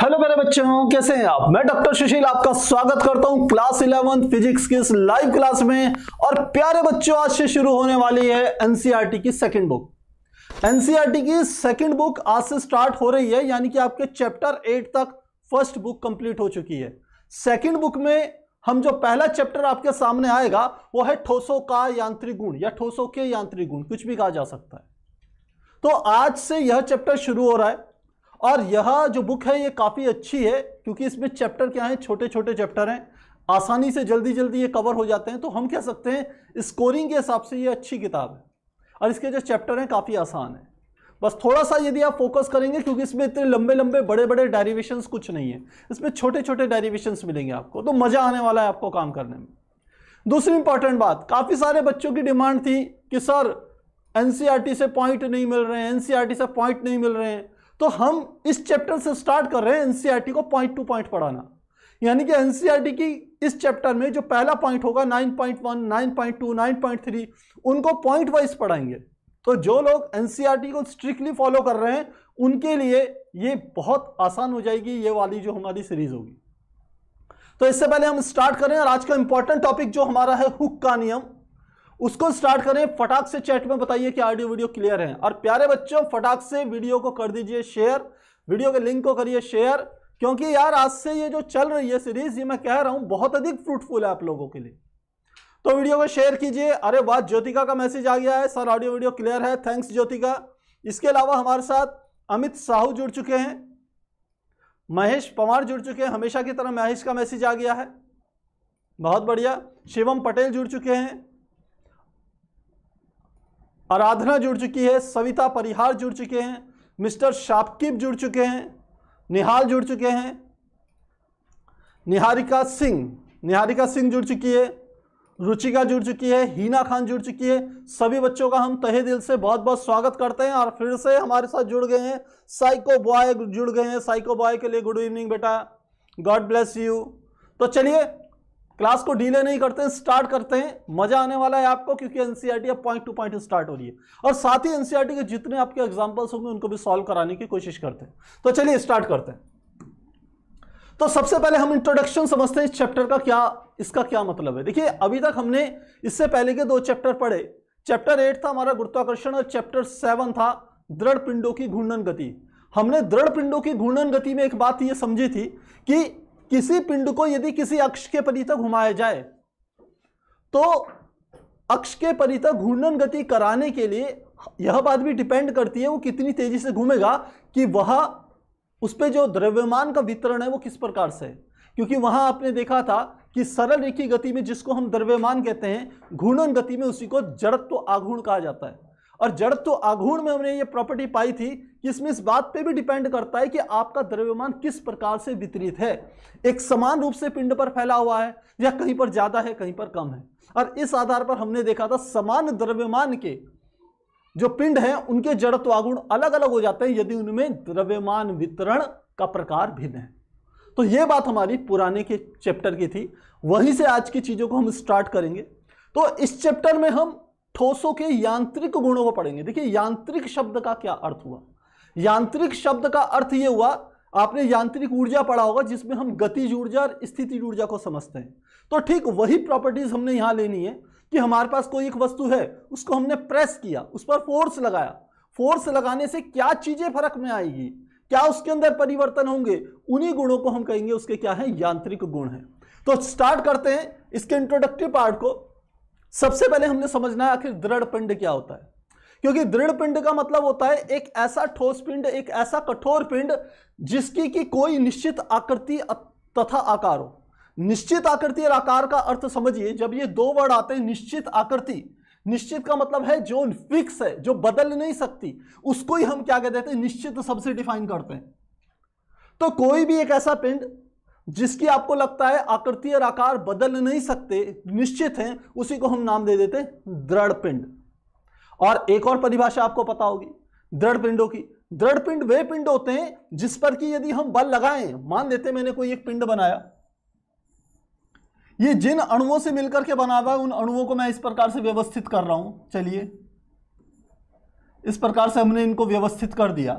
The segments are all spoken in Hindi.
हेलो मेरे बच्चों कैसे हैं आप मैं डॉक्टर सुशील आपका स्वागत करता हूं क्लास इलेवन फिजिक्स की इस लाइव क्लास में और प्यारे बच्चों आज से शुरू होने वाली है एनसीईआरटी e की सेकंड बुक एनसीईआरटी की सेकंड बुक आज से स्टार्ट हो रही है यानी कि आपके चैप्टर एट तक फर्स्ट बुक कंप्लीट हो चुकी है सेकेंड बुक में हम जो पहला चैप्टर आपके सामने आएगा वो है ठोसों का यांत्रिक गुण या ठोसों के यांत्रिक गुण कुछ भी कहा जा सकता है तो आज से यह चैप्टर शुरू हो रहा है और यह जो बुक है ये काफ़ी अच्छी है क्योंकि इसमें चैप्टर क्या हैं छोटे छोटे चैप्टर हैं आसानी से जल्दी जल्दी ये कवर हो जाते हैं तो हम कह सकते हैं स्कोरिंग के हिसाब से ये अच्छी किताब है और इसके जो चैप्टर हैं काफ़ी आसान है बस थोड़ा सा यदि आप फोकस करेंगे क्योंकि इसमें इतने लंबे लंबे बड़े बड़े डेरिवेशंस कुछ नहीं है इसमें छोटे छोटे डेरिवेशंस मिलेंगे आपको तो मज़ा आने वाला है आपको काम करने में दूसरी इंपॉर्टेंट बात काफ़ी सारे बच्चों की डिमांड थी कि सर एन से पॉइंट नहीं मिल रहे हैं एन से पॉइंट नहीं मिल रहे हैं तो हम इस चैप्टर से स्टार्ट कर रहे हैं एनसीईआरटी e को पॉइंट टू पॉइंट पढ़ाना यानी कि एनसीईआरटी e की इस चैप्टर में जो पहला पॉइंट होगा 9.1, 9.2, 9.3 उनको पॉइंट वाइज पढ़ाएंगे तो जो लोग एनसीईआरटी e को स्ट्रिक्टली फॉलो कर रहे हैं उनके लिए ये बहुत आसान हो जाएगी ये वाली जो हमारी सीरीज होगी तो इससे पहले हम स्टार्ट करें और आज का इंपॉर्टेंट टॉपिक जो हमारा है हुक का नियम उसको स्टार्ट करें फटाक से चैट में बताइए कि ऑडियो वीडियो क्लियर है और प्यारे बच्चों फटाक से वीडियो को कर दीजिए शेयर वीडियो के लिंक को करिए शेयर क्योंकि यार आज से ये जो चल रही है सीरीज ये मैं कह रहा हूं बहुत अधिक फ्रूटफुल है आप लोगों के लिए तो वीडियो को शेयर कीजिए अरे बात ज्योतिका का मैसेज आ गया है सर ऑडियो वीडियो क्लियर है थैंक्स ज्योतिका इसके अलावा हमारे साथ अमित साहू जुड़ चुके हैं महेश पवार जुड़ चुके हैं हमेशा की तरह महेश का मैसेज आ गया है बहुत बढ़िया शिवम पटेल जुड़ चुके हैं आराधना जुड़ चुकी है सविता परिहार जुड़ चुके हैं मिस्टर शापकिप जुड़ चुके हैं निहाल जुड़ चुके हैं निहारिका सिंह निहारिका सिंह जुड़ चुकी है रुचिका जुड़ चुकी है हीना खान जुड़ चुकी है सभी बच्चों का हम तहे दिल से बहुत बहुत स्वागत करते हैं और फिर से हमारे साथ जुड़ गए हैं साइको बॉय जुड़ गए हैं साइको बॉय के लिए गुड इवनिंग बेटा गॉड ब्लेस यू तो चलिए क्लास को डीले नहीं करते हैं स्टार्ट करते हैं मजा आने वाला है आपको क्योंकि एनसीईआरटी e अब पॉइंट टू पॉइंट स्टार्ट हो रही है और साथ ही एनसीईआरटी e के जितने आपके एग्जांपल्स होंगे उनको भी सॉल्व कराने की कोशिश करते हैं तो चलिए स्टार्ट करते हैं तो सबसे पहले हम इंट्रोडक्शन समझते हैं इस चैप्टर का क्या इसका क्या मतलब है देखिए अभी तक हमने इससे पहले के दो चैप्टर पढ़े चैप्टर एट था हमारा गुरुत्वाकर्षण और चैप्टर सेवन था दृढ़ पिंडों की घूर्णन गति हमने दृढ़ पिंडों की घूर्णन गति में एक बात यह समझी थी कि किसी पिंड को यदि किसी अक्ष के तक घुमाया जाए तो अक्ष के तक घूर्णन गति कराने के लिए यह बात भी डिपेंड करती है वो कितनी तेजी से घूमेगा कि वह उस पर जो द्रव्यमान का वितरण है वो किस प्रकार से है क्योंकि वहां आपने देखा था कि सरल रेखी गति में जिसको हम द्रव्यमान कहते हैं घूर्णन गति में उसी को जड़त्व आघूर्ण कहा जाता है और तो आघूर्ण में हमने ये प्रॉपर्टी पाई थी कि इसमें इस बात पे भी डिपेंड करता है कि आपका द्रव्यमान किस प्रकार से वितरित है एक समान रूप से पिंड पर फैला हुआ है या कहीं पर ज़्यादा है कहीं पर कम है और इस आधार पर हमने देखा था समान द्रव्यमान के जो पिंड हैं उनके जड़ तो आगुण अलग अलग हो जाते हैं यदि उनमें द्रव्यमान वितरण का प्रकार भिन्न है तो ये बात हमारी पुराने के चैप्टर की थी वहीं से आज की चीज़ों को हम स्टार्ट करेंगे तो इस चैप्टर में हम ठोसों के यांत्रिक गुणों को पढ़ेंगे देखिए यांत्रिक शब्द का क्या अर्थ हुआ यांत्रिक शब्द का अर्थ ये हुआ आपने यांत्रिक ऊर्जा पढ़ा होगा जिसमें हम गतिज ऊर्जा और स्थिति ऊर्जा को समझते हैं तो ठीक वही प्रॉपर्टीज हमने यहां लेनी है कि हमारे पास कोई एक वस्तु है उसको हमने प्रेस किया उस पर फोर्स लगाया फोर्स लगाने से क्या चीजें फर्क में आएगी क्या उसके अंदर परिवर्तन होंगे उन्हीं गुणों को हम कहेंगे उसके क्या है यांत्रिक गुण है तो स्टार्ट करते हैं इसके इंट्रोडक्टिव पार्ट को सबसे पहले हमने समझना है आखिर दृढ़ पिंड क्या होता है क्योंकि दृढ़ पिंड का मतलब होता है एक ऐसा ठोस पिंड एक ऐसा कठोर पिंड जिसकी की कोई निश्चित आकृति तथा आकार हो निश्चित आकृति और आकार का अर्थ समझिए जब ये दो वर्ड आते हैं निश्चित आकृति निश्चित का मतलब है जो फिक्स है जो बदल नहीं सकती उसको ही हम क्या कहते हैं निश्चित सबसे डिफाइन करते हैं तो कोई भी एक ऐसा पिंड जिसकी आपको लगता है आकृति और आकार बदल नहीं सकते निश्चित हैं उसी को हम नाम दे देते दृढ़ पिंड और एक और परिभाषा आपको पता होगी दृढ़ पिंडों की दृढ़ पिंड वे पिंड होते हैं जिस पर कि यदि हम बल लगाएं मान लेते मैंने कोई एक पिंड बनाया ये जिन अणुओं से मिलकर के बना हुआ है उन अणुओं को मैं इस प्रकार से व्यवस्थित कर रहा हूं चलिए इस प्रकार से हमने इनको व्यवस्थित कर दिया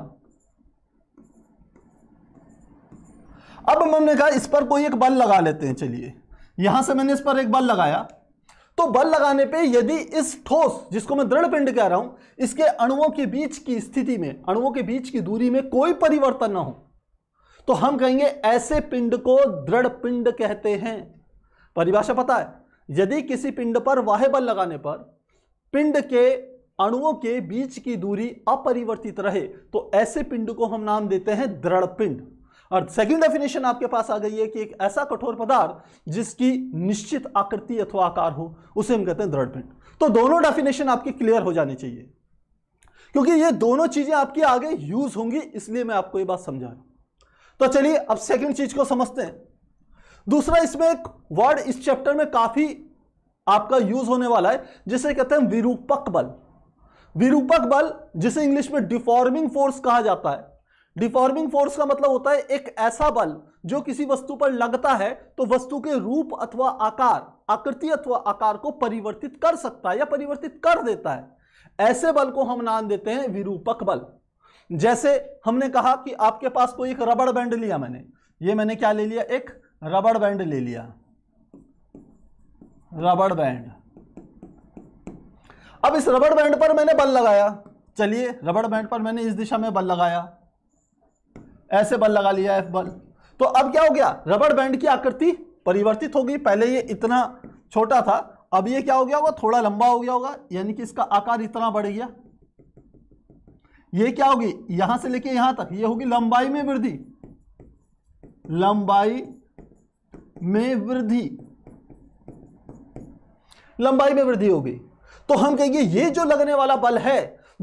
अब मैंने कहा इस पर कोई एक बल लगा लेते हैं चलिए यहां से मैंने इस पर एक बल लगाया तो बल लगाने पे यदि इस ठोस जिसको मैं दृढ़ पिंड कह रहा हूं इसके अणुओं के बीच की स्थिति में अणुओं के बीच की दूरी में कोई परिवर्तन ना हो तो हम कहेंगे ऐसे पिंड को दृढ़ पिंड कहते हैं परिभाषा पता है यदि किसी पिंड पर वाह बल लगाने पर पिंड के अणुओं के बीच की दूरी अपरिवर्तित रहे तो ऐसे पिंड को हम नाम देते हैं दृढ़ पिंड और सेकंड डेफिनेशन आपके पास आ गई है कि एक ऐसा कठोर पदार्थ जिसकी निश्चित आकृति अथवा आकार हो उसे हम कहते हैं पिंड तो दोनों डेफिनेशन आपकी क्लियर हो जानी चाहिए क्योंकि ये दोनों चीजें आपकी आगे यूज होंगी इसलिए मैं आपको ये बात समझा रहा हूं तो चलिए अब सेकंड चीज को समझते हैं दूसरा इसमें एक वर्ड इस चैप्टर में काफी आपका यूज होने वाला है जिसे कहते हैं विरूपक बल विरूपक बल जिसे इंग्लिश में डिफॉर्मिंग फोर्स कहा जाता है डिफॉर्मिंग फोर्स का मतलब होता है एक ऐसा बल जो किसी वस्तु पर लगता है तो वस्तु के रूप अथवा आकार आकृति अथवा आकार को परिवर्तित कर सकता है या परिवर्तित कर देता है ऐसे बल को हम नाम देते हैं विरूपक बल जैसे हमने कहा कि आपके पास कोई एक रबड़ बैंड लिया मैंने ये मैंने क्या ले लिया एक रबड़ बैंड ले लिया रबड़ बैंड अब इस रबड़ बैंड पर मैंने बल लगाया चलिए रबड़ बैंड पर मैंने इस दिशा में बल लगाया ऐसे बल लगा लिया एफ बल तो अब क्या हो गया रबड़ बैंड की आकृति परिवर्तित हो गई पहले ये इतना छोटा था अब ये क्या हो गया होगा थोड़ा लंबा हो गया होगा यानी कि इसका आकार इतना बढ़ गया ये क्या होगी यहां से लेके यहां तक ये होगी लंबाई में वृद्धि लंबाई में वृद्धि लंबाई में वृद्धि होगी तो हम कहेंगे ये जो लगने वाला बल है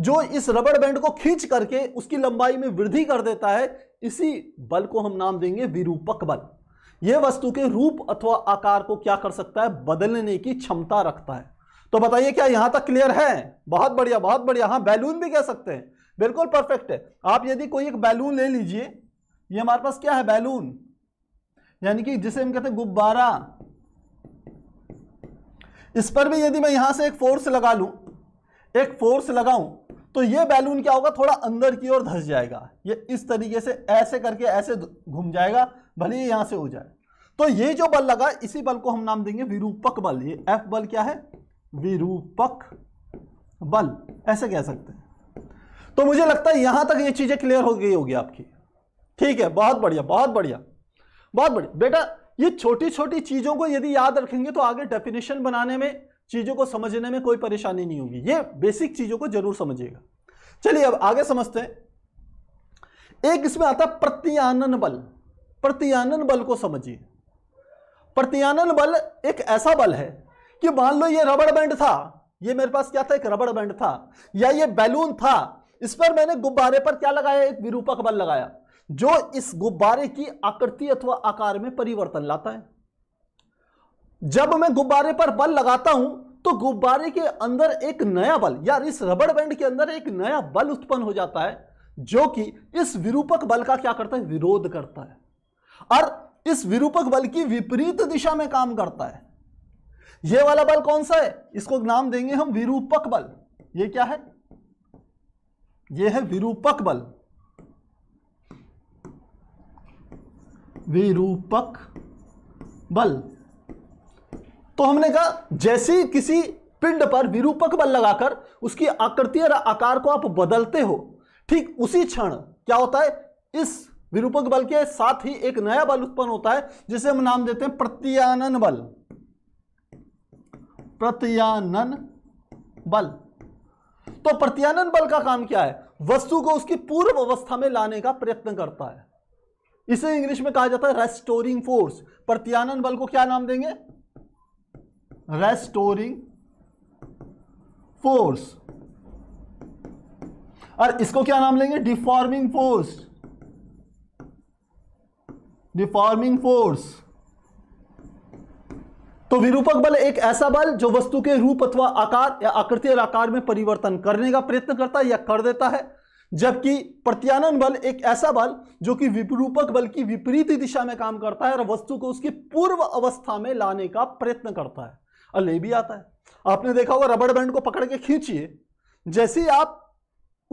जो इस रबड़ बैंड को खींच करके उसकी लंबाई में वृद्धि कर देता है इसी बल को हम नाम देंगे विरूपक बल यह वस्तु के रूप अथवा आकार को क्या कर सकता है बदलने की क्षमता रखता है तो बताइए क्या यहां तक क्लियर है बहुत बढ़िया बहुत बढ़िया हाँ बैलून भी कह सकते हैं बिल्कुल परफेक्ट है आप यदि कोई एक बैलून ले लीजिए ये हमारे पास क्या है बैलून यानी कि जिसे हम कहते हैं गुब्बारा इस पर भी यदि मैं यहां से एक फोर्स लगा लूं एक फोर्स लगाऊं तो ये बैलून क्या होगा थोड़ा अंदर की ओर धस जाएगा ये इस तरीके से ऐसे करके ऐसे घूम जाएगा भले ही यहां से हो जाए तो ये जो बल लगा इसी बल को हम नाम देंगे विरूपक बल ये एफ बल क्या है विरूपक बल ऐसे कह सकते हैं तो मुझे लगता है यहां तक ये चीजें क्लियर हो गई होगी आपकी ठीक है बहुत बढ़िया बहुत बढ़िया बहुत बढ़िया बेटा ये छोटी छोटी चीजों को यदि याद रखेंगे तो आगे डेफिनेशन बनाने में चीज़ों को समझने में कोई परेशानी नहीं होगी ये बेसिक चीज़ों को जरूर समझिएगा चलिए अब आगे समझते हैं एक इसमें आता प्रत्यानन बल प्रत्यानन बल को समझिए प्रत्यानन बल एक ऐसा बल है कि मान लो ये रबड़ बैंड था ये मेरे पास क्या था एक रबड़ बैंड था या ये बैलून था इस पर मैंने गुब्बारे पर क्या लगाया एक विरूपक बल लगाया जो इस गुब्बारे की आकृति अथवा आकार में परिवर्तन लाता है जब मैं गुब्बारे पर बल लगाता हूं तो गुब्बारे के अंदर एक नया बल या इस रबड़ बैंड के अंदर एक नया बल उत्पन्न हो जाता है जो कि इस विरूपक बल का क्या करता है विरोध करता है और इस विरूपक बल की विपरीत दिशा में काम करता है यह वाला बल कौन सा है इसको नाम देंगे हम विरूपक बल ये क्या है यह है विरूपक बल विरूपक बल तो हमने कहा जैसे किसी पिंड पर विरूपक बल लगाकर उसकी आकृति और आकार को आप बदलते हो ठीक उसी क्षण क्या होता है इस विरूपक बल के साथ ही एक नया बल उत्पन्न होता है जिसे हम नाम देते हैं प्रत्यानन बल प्रत्यानन बल तो प्रत्यानन बल का काम क्या है वस्तु को उसकी पूर्व अवस्था में लाने का प्रयत्न करता है इसे इंग्लिश में कहा जाता है रेस्टोरिंग फोर्स प्रत्यानन बल को क्या नाम देंगे रेस्टोरिंग फोर्स और इसको क्या नाम लेंगे डिफॉर्मिंग फोर्स डिफॉर्मिंग फोर्स तो विरूपक बल एक ऐसा बल जो वस्तु के रूप अथवा आकार या आकृति और आकार में परिवर्तन करने का प्रयत्न करता है या कर देता है जबकि प्रत्यानन बल एक ऐसा बल जो कि विरूपक बल की विपरीत दिशा में काम करता है और वस्तु को उसकी पूर्व अवस्था में लाने का प्रयत्न करता है और ले भी आता है आपने देखा होगा रबड़ बैंड को पकड़ के खींचिए जैसे ही आप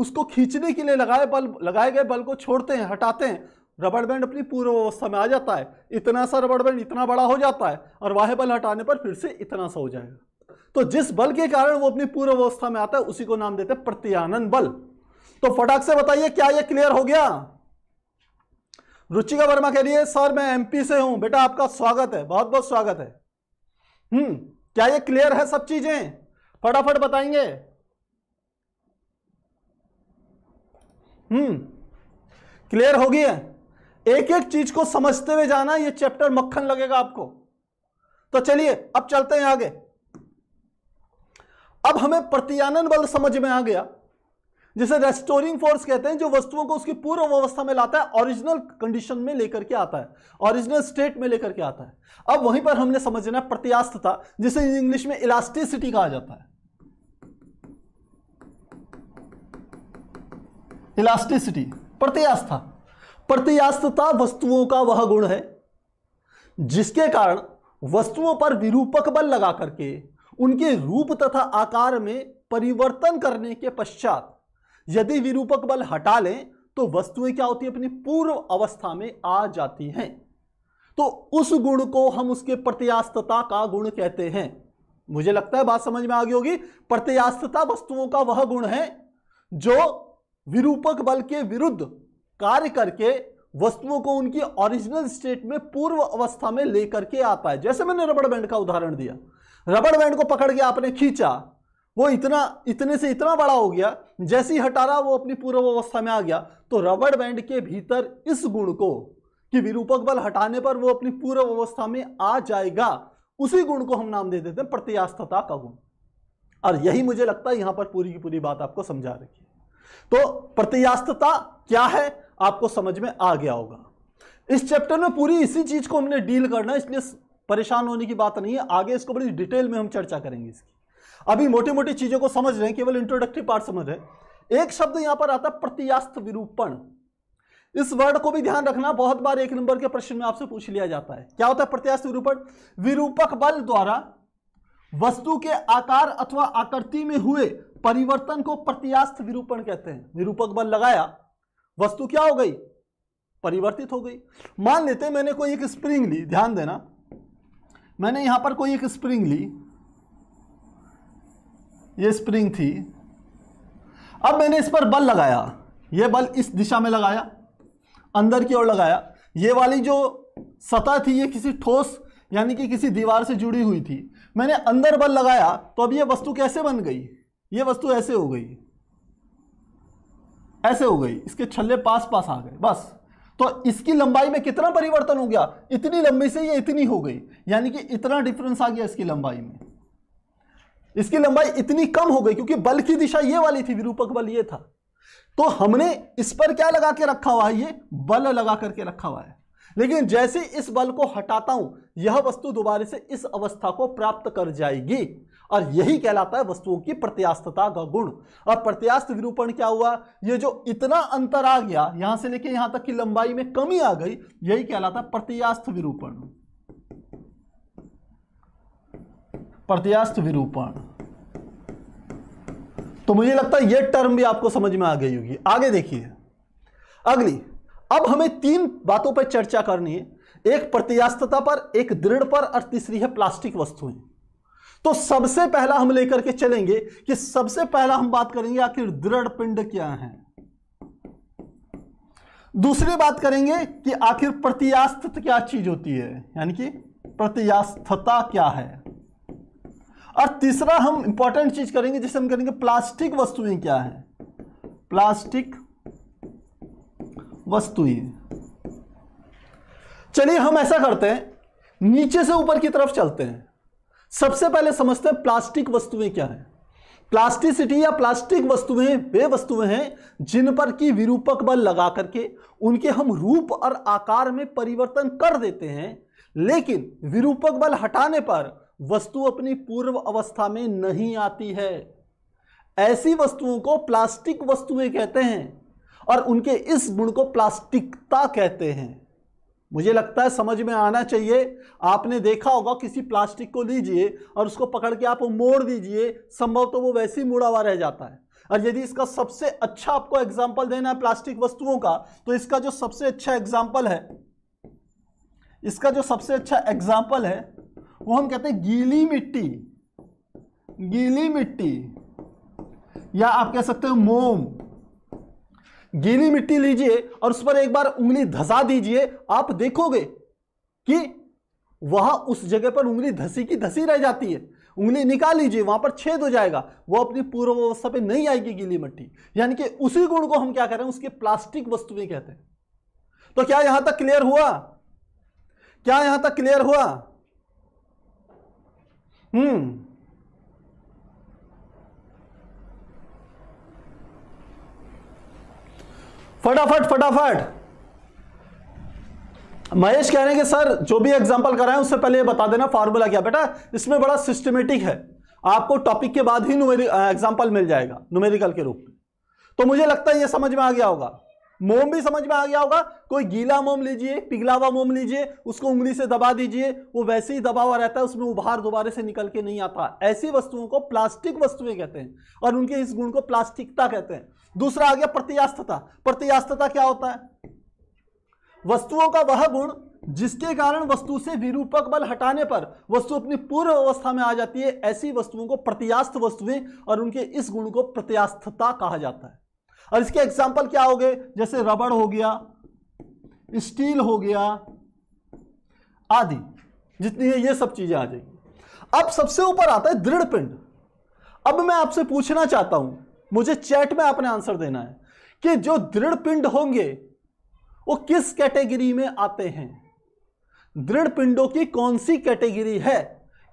उसको खींचने के लिए लगाए बल लगाए गए बल को छोड़ते हैं हटाते हैं रबड़ बैंड अपनी पूर्व अवस्था में आ जाता है इतना सा रबड़ बैंड इतना बड़ा हो जाता है और वाह बल हटाने पर फिर से इतना सा हो जाएगा तो जिस बल के कारण वो अपनी पूर्व अवस्था में आता है उसी को नाम देते हैं प्रत्यानंद बल तो फटाक से बताइए क्या ये क्लियर हो गया रुचिका वर्मा कह रही है सर मैं एमपी से हूं बेटा आपका स्वागत है बहुत बहुत स्वागत है हम्म क्या ये क्लियर है सब चीजें फटाफट बताएंगे हम्म क्लियर होगी है एक एक चीज को समझते हुए जाना ये चैप्टर मक्खन लगेगा आपको तो चलिए अब चलते हैं आगे अब हमें प्रत्यानन बल समझ में आ गया जिसे रेस्टोरिंग फोर्स कहते हैं जो वस्तुओं को उसकी पूर्व अवस्था में लाता है ओरिजिनल कंडीशन में लेकर के आता है ओरिजिनल स्टेट में लेकर के आता है अब वहीं पर हमने समझना है प्रत्यास्थता जिसे इंग्लिश में इलास्टिसिटी कहा जाता है इलास्टिसिटी प्रत्यास्था प्रत्यास्थता वस्तुओं का वह गुण है जिसके कारण वस्तुओं पर विरूपक बल लगा करके उनके रूप तथा आकार में परिवर्तन करने के पश्चात यदि विरूपक बल हटा लें तो वस्तुएं क्या होती है अपनी पूर्व अवस्था में आ जाती हैं तो उस गुण को हम उसके प्रत्यास्तता का गुण कहते हैं मुझे लगता है बात समझ में आ गई होगी प्रत्यास्तता वस्तुओं का वह गुण है जो विरूपक बल के विरुद्ध कार्य करके वस्तुओं को उनकी ओरिजिनल स्टेट में पूर्व अवस्था में लेकर के आता है जैसे मैंने रबड़ बैंड का उदाहरण दिया रबड़ बैंड को पकड़ के आपने खींचा वो इतना इतने से इतना बड़ा हो गया जैसे ही हटारा वो अपनी पूर्व अवस्था में आ गया तो रबड़ बैंड के भीतर इस गुण को कि विरूपक बल हटाने पर वो अपनी पूर्व अवस्था में आ जाएगा उसी गुण को हम नाम दे देते हैं प्रत्यास्थता का गुण और यही मुझे लगता है यहां पर पूरी की पूरी बात आपको समझा रखी तो प्रत्यास्थता क्या है आपको समझ में आ गया होगा इस चैप्टर में पूरी इसी चीज को हमने डील करना इसलिए परेशान होने की बात नहीं है आगे इसको बड़ी डिटेल में हम चर्चा करेंगे इसकी अभी मोटी मोटी चीजों को समझ रहे हैं केवल इंट्रोडक्टिव पार्ट समझ रहे हैं एक शब्द यहां पर आता है प्रत्यास्थ विरूपण इस वर्ड को भी ध्यान रखना बहुत बार एक नंबर के प्रश्न में आपसे पूछ लिया जाता है क्या होता है प्रत्यास्थ विरूपण विरूपक बल द्वारा वस्तु के आकार अथवा आकृति में हुए परिवर्तन को प्रत्यास्थ विरूपण कहते हैं विरूपक बल लगाया वस्तु क्या हो गई परिवर्तित हो गई मान लेते मैंने कोई एक स्प्रिंग ली ध्यान देना मैंने यहां पर कोई एक स्प्रिंग ली ये स्प्रिंग थी अब मैंने इस पर बल लगाया ये बल इस दिशा में लगाया अंदर की ओर लगाया ये वाली जो सतह थी ये किसी ठोस यानी कि किसी दीवार से जुड़ी हुई थी मैंने अंदर बल लगाया तो अब ये वस्तु कैसे बन गई ये वस्तु ऐसे हो गई ऐसे हो गई इसके छल्ले पास पास आ गए बस तो इसकी लंबाई में कितना परिवर्तन हो गया इतनी लंबी से ये इतनी हो गई यानी कि इतना डिफरेंस आ गया इसकी लंबाई में इसकी लंबाई इतनी कम हो गई क्योंकि बल की दिशा ये वाली थी विरूपक बल ये था तो हमने इस पर क्या लगा के रखा हुआ है ये बल लगा करके रखा हुआ है लेकिन जैसे इस बल को हटाता हूं यह वस्तु दोबारे से इस अवस्था को प्राप्त कर जाएगी और यही कहलाता है वस्तुओं की प्रत्यास्थता का गुण और प्रत्यास्थ विरूपण क्या हुआ ये जो इतना अंतर आ गया यहां से लेके यहां तक की लंबाई में कमी आ गई यही कहलाता है प्रत्यास्थ विरूपण प्रत्यास्थ विरूपण तो मुझे लगता है यह टर्म भी आपको समझ में आ गई होगी आगे देखिए अगली अब हमें तीन बातों पर चर्चा करनी है एक प्रत्यास्थता पर एक दृढ़ पर और तीसरी है प्लास्टिक वस्तुएं तो सबसे पहला हम लेकर के चलेंगे कि सबसे पहला हम बात करेंगे आखिर दृढ़ पिंड क्या है दूसरी बात करेंगे कि आखिर प्रत्यास्थ क्या चीज होती है यानी कि प्रत्यास्थता क्या है और तीसरा हम इंपॉर्टेंट चीज करेंगे जिसे हम करेंगे प्लास्टिक वस्तुएं क्या है प्लास्टिक वस्तुएं चलिए हम ऐसा करते हैं नीचे से ऊपर की तरफ चलते हैं सबसे पहले समझते हैं प्लास्टिक वस्तुएं क्या है प्लास्टिसिटी या प्लास्टिक वस्तुएं वे वस्तुएं हैं जिन पर की विरूपक बल लगा करके उनके हम रूप और आकार में परिवर्तन कर देते हैं लेकिन विरूपक बल हटाने पर वस्तु अपनी पूर्व अवस्था में नहीं आती है ऐसी वस्तुओं को प्लास्टिक वस्तुएं कहते हैं और उनके इस गुण को प्लास्टिकता कहते हैं मुझे लगता है समझ में आना चाहिए आपने देखा होगा किसी प्लास्टिक को लीजिए और उसको पकड़ के आप मोड़ दीजिए संभव तो वो वैसे ही मुड़ा हुआ रह जाता है और यदि इसका सबसे अच्छा आपको एग्जाम्पल देना है प्लास्टिक वस्तुओं का तो इसका जो सबसे अच्छा एग्जाम्पल है इसका जो सबसे अच्छा एग्जाम्पल है वो हम कहते हैं गीली मिट्टी गीली मिट्टी या आप कह सकते हो मोम गीली मिट्टी लीजिए और उस पर एक बार उंगली धसा दीजिए आप देखोगे कि वह उस जगह पर उंगली धसी की धसी रह जाती है उंगली निकाल लीजिए वहां पर छेद हो जाएगा वो अपनी पूर्व अवस्था पे नहीं आएगी गीली मिट्टी यानी कि उसी गुण को हम क्या कह रहे हैं उसके प्लास्टिक वस्तु भी कहते हैं तो क्या यहां तक क्लियर हुआ क्या यहां तक क्लियर हुआ हम्म फटाफट फटाफट महेश कह रहे हैं कि सर जो भी एग्जांपल कराए उससे पहले ये बता देना फार्मूला क्या बेटा इसमें बड़ा सिस्टमेटिक है आपको टॉपिक के बाद ही एग्जाम्पल मिल जाएगा न्यूमेरिकल के रूप में तो मुझे लगता है ये समझ में आ गया होगा मोम भी समझ में आ गया होगा कोई गीला मोम लीजिए पिघला हुआ मोम लीजिए उसको उंगली से दबा दीजिए वो वैसे ही दबा हुआ रहता है उसमें उभार दोबारे से निकल के नहीं आता ऐसी वस्तुओं को प्लास्टिक वस्तुएं कहते हैं और उनके इस गुण को प्लास्टिकता कहते हैं दूसरा आ गया प्रत्यास्थता प्रत्यास्थता क्या होता है वस्तुओं का वह गुण जिसके कारण वस्तु से विरूपक बल हटाने पर वस्तु अपनी पूर्व अवस्था में आ जाती है ऐसी वस्तुओं को प्रत्यास्त वस्तुएं और उनके इस गुण को प्रत्यास्थता कहा जाता है और इसके एग्जाम्पल क्या हो गए जैसे रबड़ हो गया स्टील हो गया आदि जितनी है ये सब चीजें आ जाएगी अब सबसे ऊपर आता है दृढ़ पिंड अब मैं आपसे पूछना चाहता हूं मुझे चैट में आपने आंसर देना है कि जो दृढ़ पिंड होंगे वो किस कैटेगरी में आते हैं दृढ़ पिंडों की कौन सी कैटेगरी है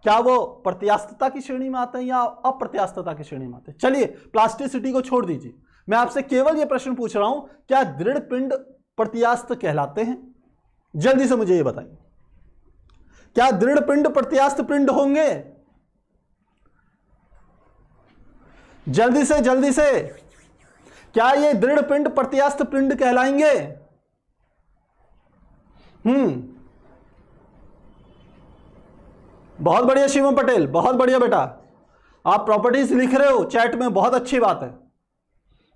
क्या वो प्रत्यास्थता की श्रेणी में आते हैं या अप्रत्यास्थता की श्रेणी में आते हैं चलिए प्लास्टिसिटी को छोड़ दीजिए मैं आपसे केवल यह प्रश्न पूछ रहा हूं क्या दृढ़ पिंड प्रत्यास्त कहलाते हैं जल्दी से मुझे यह बताइए क्या दृढ़ पिंड प्रत्यास्त पिंड होंगे जल्दी से जल्दी से क्या ये दृढ़ पिंड प्रत्यास्त पिंड कहलाएंगे हम्म बहुत बढ़िया शिवम पटेल बहुत बढ़िया बेटा आप प्रॉपर्टीज लिख रहे हो चैट में बहुत अच्छी बात है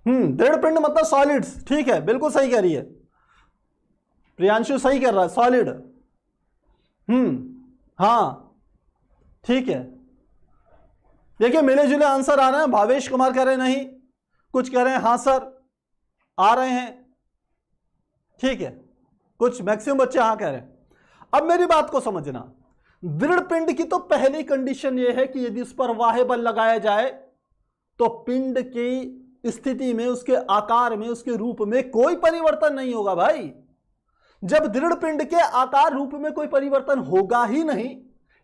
हम्म दृढ़ पिंड मतलब सॉलिड्स ठीक है बिल्कुल सही कह रही है प्रियांशु सही कर रहा है सॉलिड हम्म हाँ ठीक है देखिए मिले जुले आंसर आ रहे हैं भावेश कुमार कह रहे नहीं कुछ कह रहे हैं हाँ सर आ रहे हैं ठीक है कुछ मैक्सिमम बच्चे हाँ कह रहे हैं अब मेरी बात को समझना दृढ़ पिंड की तो पहली कंडीशन यह है कि यदि उस पर वाहे बल लगाया जाए तो पिंड की स्थिति में उसके आकार में उसके रूप में कोई परिवर्तन नहीं होगा भाई जब दृढ़ पिंड के आकार रूप में कोई परिवर्तन होगा ही नहीं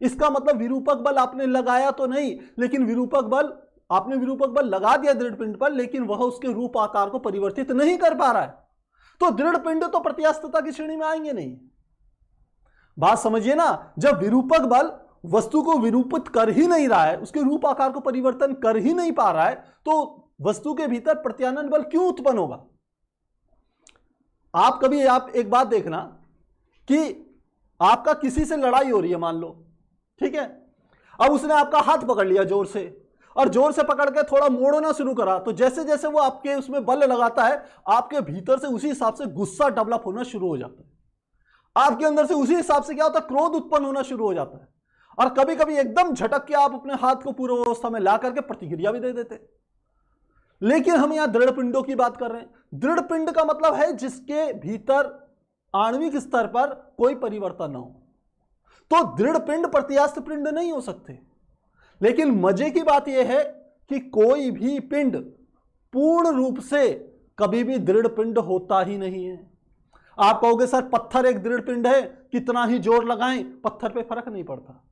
इसका मतलब विरूपक बल आपने लगाया तो नहीं लेकिन विरूपक बल आपने विरूपक बल लगा दिया दृढ़ पिंड पर लेकिन वह उसके रूप आकार को परिवर्तित नहीं कर पा रहा है तो दृढ़ पिंड तो प्रत्यास्तता की श्रेणी में आएंगे नहीं बात समझिए ना जब विरूपक बल वस्तु को विरूपित कर ही नहीं रहा है उसके रूप आकार को परिवर्तन कर ही नहीं पा रहा है तो वस्तु के भीतर प्रत्यानन बल क्यों उत्पन्न होगा आप कभी आप एक बात देखना कि आपका किसी से लड़ाई हो रही है मान लो ठीक है अब उसने आपका हाथ पकड़ लिया जोर से और जोर से पकड़ के थोड़ा मोड़ना शुरू करा तो जैसे जैसे वो आपके उसमें बल लगाता है आपके भीतर से उसी हिसाब से गुस्सा डेवलप होना शुरू हो जाता है आपके अंदर से उसी हिसाब से क्या होता है क्रोध उत्पन्न होना शुरू हो जाता है और कभी कभी एकदम झटक के आप अपने हाथ को पूर्व अवस्था में ला करके प्रतिक्रिया भी दे देते हैं लेकिन हम यहां दृढ़ पिंडों की बात कर रहे हैं दृढ़ पिंड का मतलब है जिसके भीतर आणविक स्तर पर कोई परिवर्तन ना हो तो दृढ़ पिंड प्रत्यास्थ पिंड नहीं हो सकते लेकिन मजे की बात यह है कि कोई भी पिंड पूर्ण रूप से कभी भी दृढ़ पिंड होता ही नहीं है आप कहोगे सर पत्थर एक दृढ़ पिंड है कितना ही जोर लगाएं पत्थर पे फर्क नहीं पड़ता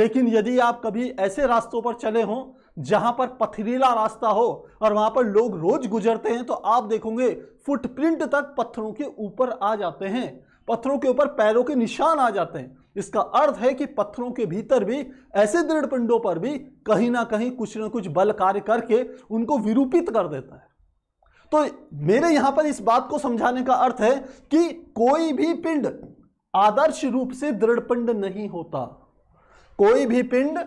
लेकिन यदि आप कभी ऐसे रास्तों पर चले हों जहां पर पथरीला रास्ता हो और वहां पर लोग रोज गुजरते हैं तो आप देखोगे फुटप्रिंट तक पत्थरों के ऊपर आ जाते हैं पत्थरों के ऊपर पैरों के निशान आ जाते हैं इसका अर्थ है कि पत्थरों के भीतर भी ऐसे दृढ़ पिंडों पर भी कहीं ना कहीं कुछ ना कुछ बल कार्य करके उनको विरूपित कर देता है तो मेरे यहां पर इस बात को समझाने का अर्थ है कि कोई भी पिंड आदर्श रूप से दृढ़ पिंड नहीं होता कोई भी पिंड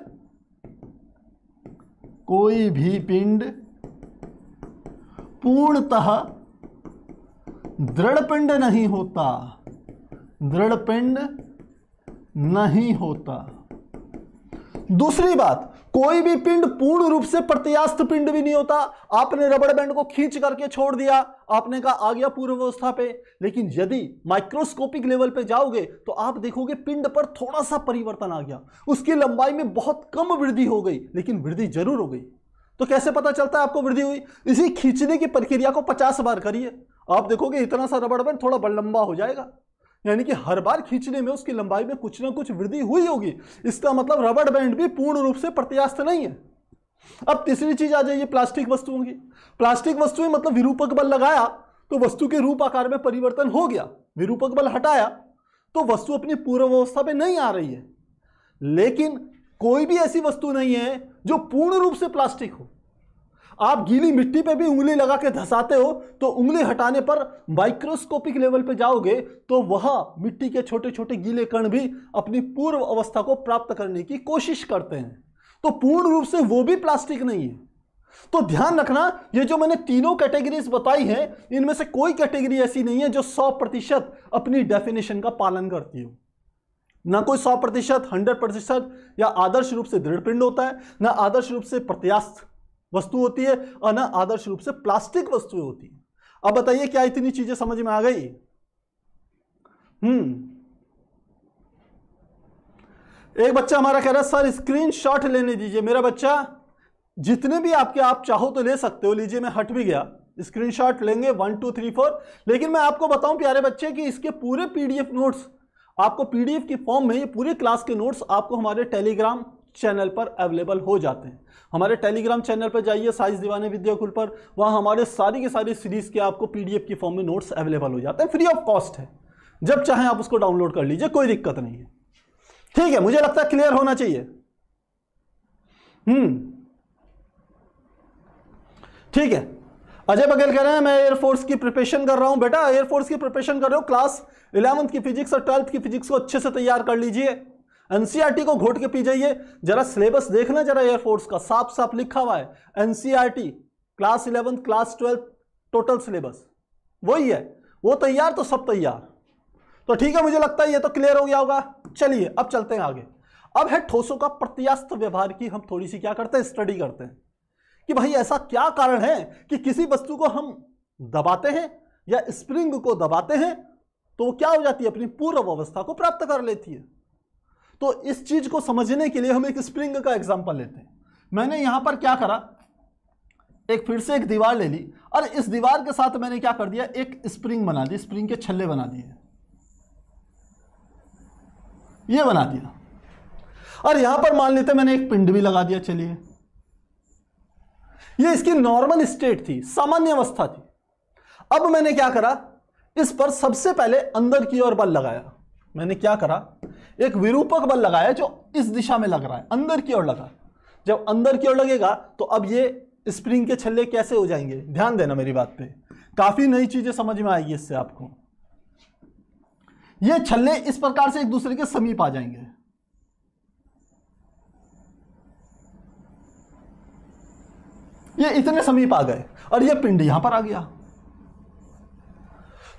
कोई भी पिंड पूर्णतः दृढ़ पिंड नहीं होता दृढ़ पिंड नहीं होता दूसरी बात कोई भी पिंड पूर्ण रूप से प्रत्यास्थ पिंड भी नहीं होता आपने रबड़ बैंड को खींच करके छोड़ दिया आपने कहा आ गया पूर्व अवस्था पे लेकिन यदि माइक्रोस्कोपिक लेवल पे जाओगे तो आप देखोगे पिंड पर थोड़ा सा परिवर्तन आ गया उसकी लंबाई में बहुत कम वृद्धि हो गई लेकिन वृद्धि जरूर हो गई तो कैसे पता चलता है आपको वृद्धि हुई इसी खींचने की प्रक्रिया को पचास बार करिए आप देखोगे इतना सा रबड़ बैंड थोड़ा लंबा हो जाएगा यानी कि हर बार खींचने में उसकी लंबाई में कुछ ना कुछ वृद्धि हुई होगी इसका मतलब रबड़ बैंड भी पूर्ण रूप से प्रत्यास्त नहीं है अब तीसरी चीज आ जाइए प्लास्टिक वस्तुओं की प्लास्टिक वस्तुएं मतलब विरूपक बल लगाया तो वस्तु के रूप आकार में परिवर्तन हो गया विरूपक बल हटाया तो वस्तु अपनी पूर्व अवस्था में नहीं आ रही है लेकिन कोई भी ऐसी वस्तु नहीं है जो पूर्ण रूप से प्लास्टिक हो आप गीली मिट्टी पे भी उंगली लगा के धसाते हो तो उंगली हटाने पर माइक्रोस्कोपिक लेवल पे जाओगे तो वह मिट्टी के छोटे छोटे गीले कण भी अपनी पूर्व अवस्था को प्राप्त करने की कोशिश करते हैं तो पूर्ण रूप से वो भी प्लास्टिक नहीं है तो ध्यान रखना ये जो मैंने तीनों कैटेगरीज बताई हैं इनमें से कोई कैटेगरी ऐसी नहीं है जो 100 प्रतिशत अपनी डेफिनेशन का पालन करती हो ना कोई 100 प्रतिशत हंड्रेड प्रतिशत या आदर्श रूप से दृढ़ पिंड होता है ना आदर्श रूप से प्रत्यास्थ वस्तु होती है और ना आदर्श रूप से प्लास्टिक वस्तुएं होती है अब बताइए क्या इतनी चीजें समझ में आ गई हम्म एक बच्चा हमारा कह रहा है सर शॉट लेने दीजिए मेरा बच्चा जितने भी आपके आप चाहो तो ले सकते हो लीजिए मैं हट भी गया स्क्रीनशॉट लेंगे वन टू थ्री फोर लेकिन मैं आपको बताऊं प्यारे बच्चे कि इसके पूरे पीडीएफ नोट्स आपको पीडीएफ की फॉर्म में ये पूरे क्लास के नोट्स आपको हमारे टेलीग्राम चैनल पर अवेलेबल हो जाते हैं हमारे टेलीग्राम चैनल पर जाइए साइज दीवाने विद्या कुल पर वहाँ हमारे सारी की सारी सीरीज़ के आपको पीडीएफ की फॉर्म में नोट्स अवेलेबल हो जाते हैं फ्री ऑफ कॉस्ट है जब चाहें आप उसको डाउनलोड कर लीजिए कोई दिक्कत नहीं है ठीक है मुझे लगता है क्लियर होना चाहिए हम्म ठीक है अजय बघेल कह रहे हैं मैं एयरफोर्स की प्रिपरेशन कर रहा हूं बेटा एयरफोर्स की प्रिपरेशन कर रहे हो क्लास इलेवंथ की फिजिक्स और ट्वेल्थ की फिजिक्स को अच्छे से तैयार कर लीजिए एनसीईआरटी को घोट के पी जाइए जरा सिलेबस देखना जरा एयरफोर्स का साफ साफ लिखा हुआ है NCERT class eleventh class twelfth total syllabus वही है वो तैयार तो सब तैयार तो ठीक है मुझे लगता है ये तो क्लियर हो गया होगा चलिए अब चलते हैं आगे अब है ठोसों का प्रत्यास्थ व्यवहार की हम थोड़ी सी क्या करते हैं स्टडी करते हैं कि भाई ऐसा क्या कारण है कि किसी वस्तु को हम दबाते हैं या स्प्रिंग को दबाते हैं तो क्या हो जाती है अपनी पूर्व अवस्था को प्राप्त कर लेती है तो इस चीज को समझने के लिए हम एक स्प्रिंग का एग्जाम्पल लेते हैं मैंने यहां पर क्या करा एक फिर से एक दीवार ले ली और इस दीवार के साथ मैंने क्या कर दिया एक स्प्रिंग बना दी स्प्रिंग के छल्ले बना दिए ये बना दिया और यहां पर मान लेते मैंने एक पिंड भी लगा दिया चलिए ये इसकी नॉर्मल स्टेट थी सामान्य अवस्था थी अब मैंने क्या करा इस पर सबसे पहले अंदर की ओर बल लगाया मैंने क्या करा एक विरूपक बल लगाया जो इस दिशा में लग रहा है अंदर की ओर लगा जब अंदर की ओर लगेगा तो अब ये स्प्रिंग के छल्ले कैसे हो जाएंगे ध्यान देना मेरी बात पे काफी नई चीजें समझ में आएगी इससे आपको ये छल्ले इस प्रकार से एक दूसरे के समीप आ जाएंगे ये इतने समीप आ गए और ये पिंड यहां पर आ गया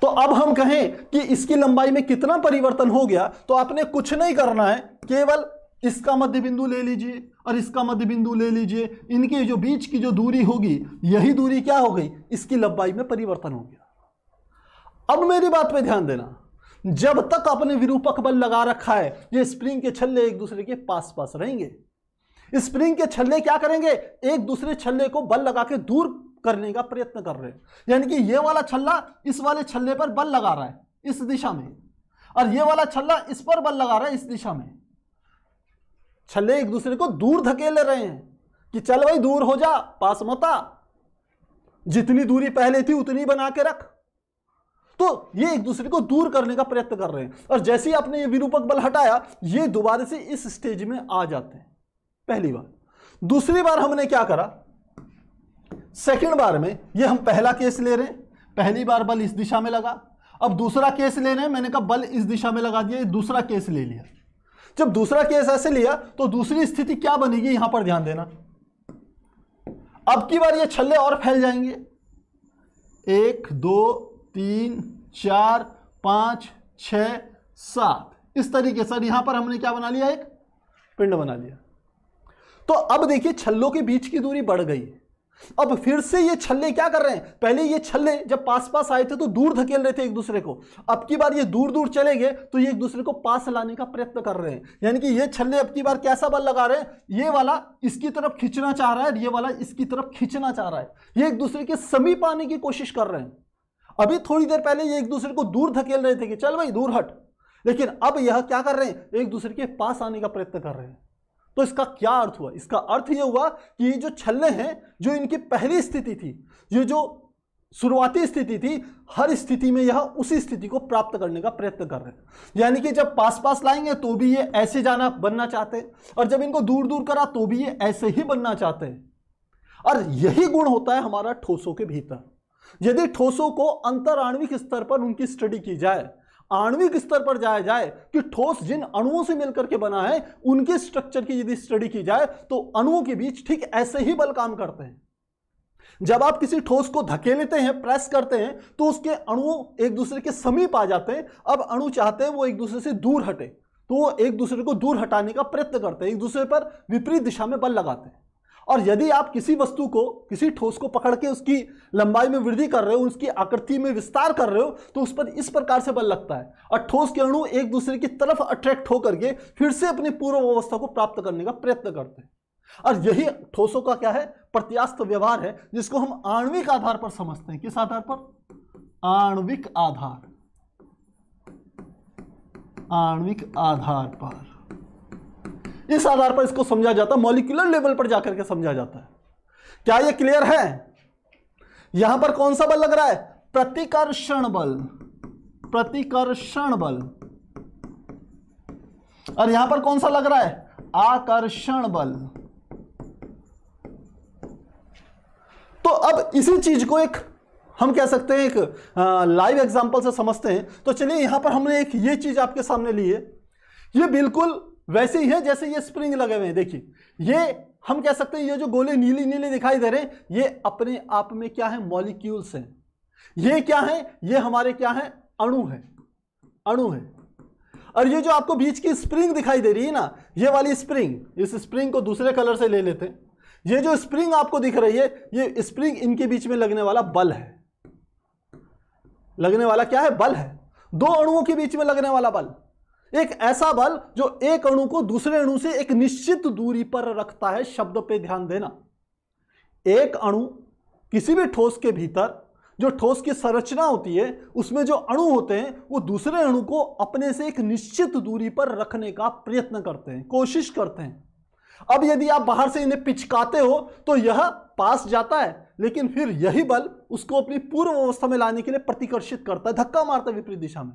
तो अब हम कहें कि इसकी लंबाई में कितना परिवर्तन हो गया तो आपने कुछ नहीं करना है केवल इसका मध्य बिंदु ले लीजिए और इसका मध्य बिंदु ले लीजिए इनके जो बीच की जो दूरी होगी यही दूरी क्या हो गई इसकी लंबाई में परिवर्तन हो गया अब मेरी बात पे ध्यान देना जब तक आपने विरूपक बल लगा रखा है ये स्प्रिंग के छल्ले एक दूसरे के पास पास रहेंगे स्प्रिंग के छल्ले क्या करेंगे एक दूसरे छल्ले को बल लगा के दूर करने का प्रयत्न कर रहे हैं यानी कि ये वाला छल्ला इस वाले छल्ले पर बल लगा रहा है इस दिशा में और ये वाला छल्ला इस पर बल लगा रहा है इस दिशा में छल्ले एक दूसरे को दूर धकेल रहे हैं कि चल भाई दूर हो जा पास मता जितनी दूरी पहले थी उतनी बना के रख तो ये एक दूसरे को दूर करने का प्रयत्न कर रहे हैं और जैसे ही आपने ये विरूपक बल हटाया ये दोबारा से इस स्टेज में आ जाते हैं पहली बार दूसरी बार हमने क्या करा सेकेंड बार में ये हम पहला केस ले रहे हैं पहली बार बल इस दिशा में लगा अब दूसरा केस ले रहे हैं मैंने कहा बल इस दिशा में लगा दिया दूसरा केस ले लिया जब दूसरा केस ऐसे लिया तो दूसरी स्थिति क्या बनेगी यहां पर ध्यान देना अब की बार ये छल्ले और फैल जाएंगे एक दो तीन चार पांच छ सात इस तरीके से यहां पर हमने क्या बना लिया एक पिंड बना लिया तो अब देखिए छल्लों के बीच की दूरी बढ़ गई है अब फिर से ये छल्ले क्या कर रहे हैं पहले ये छल्ले जब पास पास आए थे तो दूर धकेल रहे थे एक दूसरे को अब की बार ये दूर दूर चले गए तो ये एक दूसरे को पास लाने का प्रयत्न कर रहे हैं यानी कि ये छल्ले अब की बार कैसा बल लगा रहे हैं ये वाला इसकी तरफ खींचना चाह रहा है ये वाला इसकी तरफ खींचना चाह रहा है ये एक दूसरे के समीप आने की कोशिश कर रहे हैं अभी थोड़ी देर पहले ये एक दूसरे को दूर धकेल रहे थे कि चल भाई दूर हट लेकिन अब यह क्या कर रहे हैं एक दूसरे के पास आने का प्रयत्न कर रहे हैं तो इसका क्या अर्थ हुआ इसका अर्थ यह हुआ कि ये जो छल्ले हैं जो इनकी पहली स्थिति थी ये जो शुरुआती स्थिति थी हर स्थिति में यह उसी स्थिति को प्राप्त करने का प्रयत्न कर रहे हैं यानी कि जब पास पास लाएंगे तो भी ये ऐसे जाना बनना चाहते हैं और जब इनको दूर दूर करा तो भी ये ऐसे ही बनना चाहते हैं और यही गुण होता है हमारा ठोसों के भीतर यदि ठोसों को अंतराणविक स्तर पर उनकी स्टडी की जाए आणविक स्तर पर जाया जाए कि ठोस जिन अणुओं से मिलकर के बना है उनके स्ट्रक्चर की यदि स्टडी की जाए तो अणुओं के बीच ठीक ऐसे ही बल काम करते हैं जब आप किसी ठोस को धकेलते हैं प्रेस करते हैं तो उसके अणुओं एक दूसरे के समीप आ जाते हैं अब अणु चाहते हैं वो एक दूसरे से दूर हटे तो वो एक दूसरे को दूर हटाने का प्रयत्न करते हैं एक दूसरे पर विपरीत दिशा में बल लगाते हैं और यदि आप किसी वस्तु को किसी ठोस को पकड़ के उसकी लंबाई में वृद्धि कर रहे हो उसकी आकृति में विस्तार कर रहे हो तो उस पर इस प्रकार से बल लगता है और ठोस के अणु एक दूसरे की तरफ अट्रैक्ट होकर के फिर से अपनी पूर्व अवस्था को प्राप्त करने का प्रयत्न करते हैं और यही ठोसों का क्या है प्रत्यास्त व्यवहार है जिसको हम आणविक आधार पर समझते हैं किस आधार पर आणविक आधार आणविक आधार पर इस आधार पर इसको समझा जाता है मॉलिकुलर लेवल पर जाकर के समझा जाता है क्या ये क्लियर है यहां पर कौन सा बल लग रहा है प्रतिकर्षण बल प्रतिकर्षण बल और यहां पर कौन सा लग रहा है आकर्षण बल तो अब इसी चीज को एक हम कह सकते हैं एक लाइव एग्जांपल से समझते हैं तो चलिए यहां पर हमने एक ये चीज आपके सामने ली है ये बिल्कुल वैसे ही है जैसे ये स्प्रिंग लगे हुए हैं देखिए ये हम कह सकते हैं ये जो गोले नीले नीले दिखाई दे रहे हैं ये अपने आप में क्या है मॉलिक्यूल्स हैं ये क्या है ये हमारे क्या है अणु है अणु है और ये जो आपको बीच की स्प्रिंग दिखाई दे रही है ना ये वाली स्प्रिंग इस स्प्रिंग को दूसरे कलर से ले लेते हैं ये जो स्प्रिंग आपको दिख रही है ये स्प्रिंग इनके बीच में लगने वाला बल है लगने वाला क्या है बल है दो अणुओं के बीच में लगने वाला बल एक ऐसा बल जो एक अणु को दूसरे अणु से एक निश्चित दूरी पर रखता है शब्द पे ध्यान देना एक अणु किसी भी ठोस के भीतर जो ठोस की संरचना होती है उसमें जो अणु होते हैं वो दूसरे अणु को अपने से एक निश्चित दूरी पर रखने का प्रयत्न करते हैं कोशिश करते हैं अब यदि आप बाहर से इन्हें पिचकाते हो तो यह पास जाता है लेकिन फिर यही बल उसको अपनी पूर्व अवस्था में लाने के लिए प्रतिकर्षित करता है धक्का मारता है विपरीत दिशा में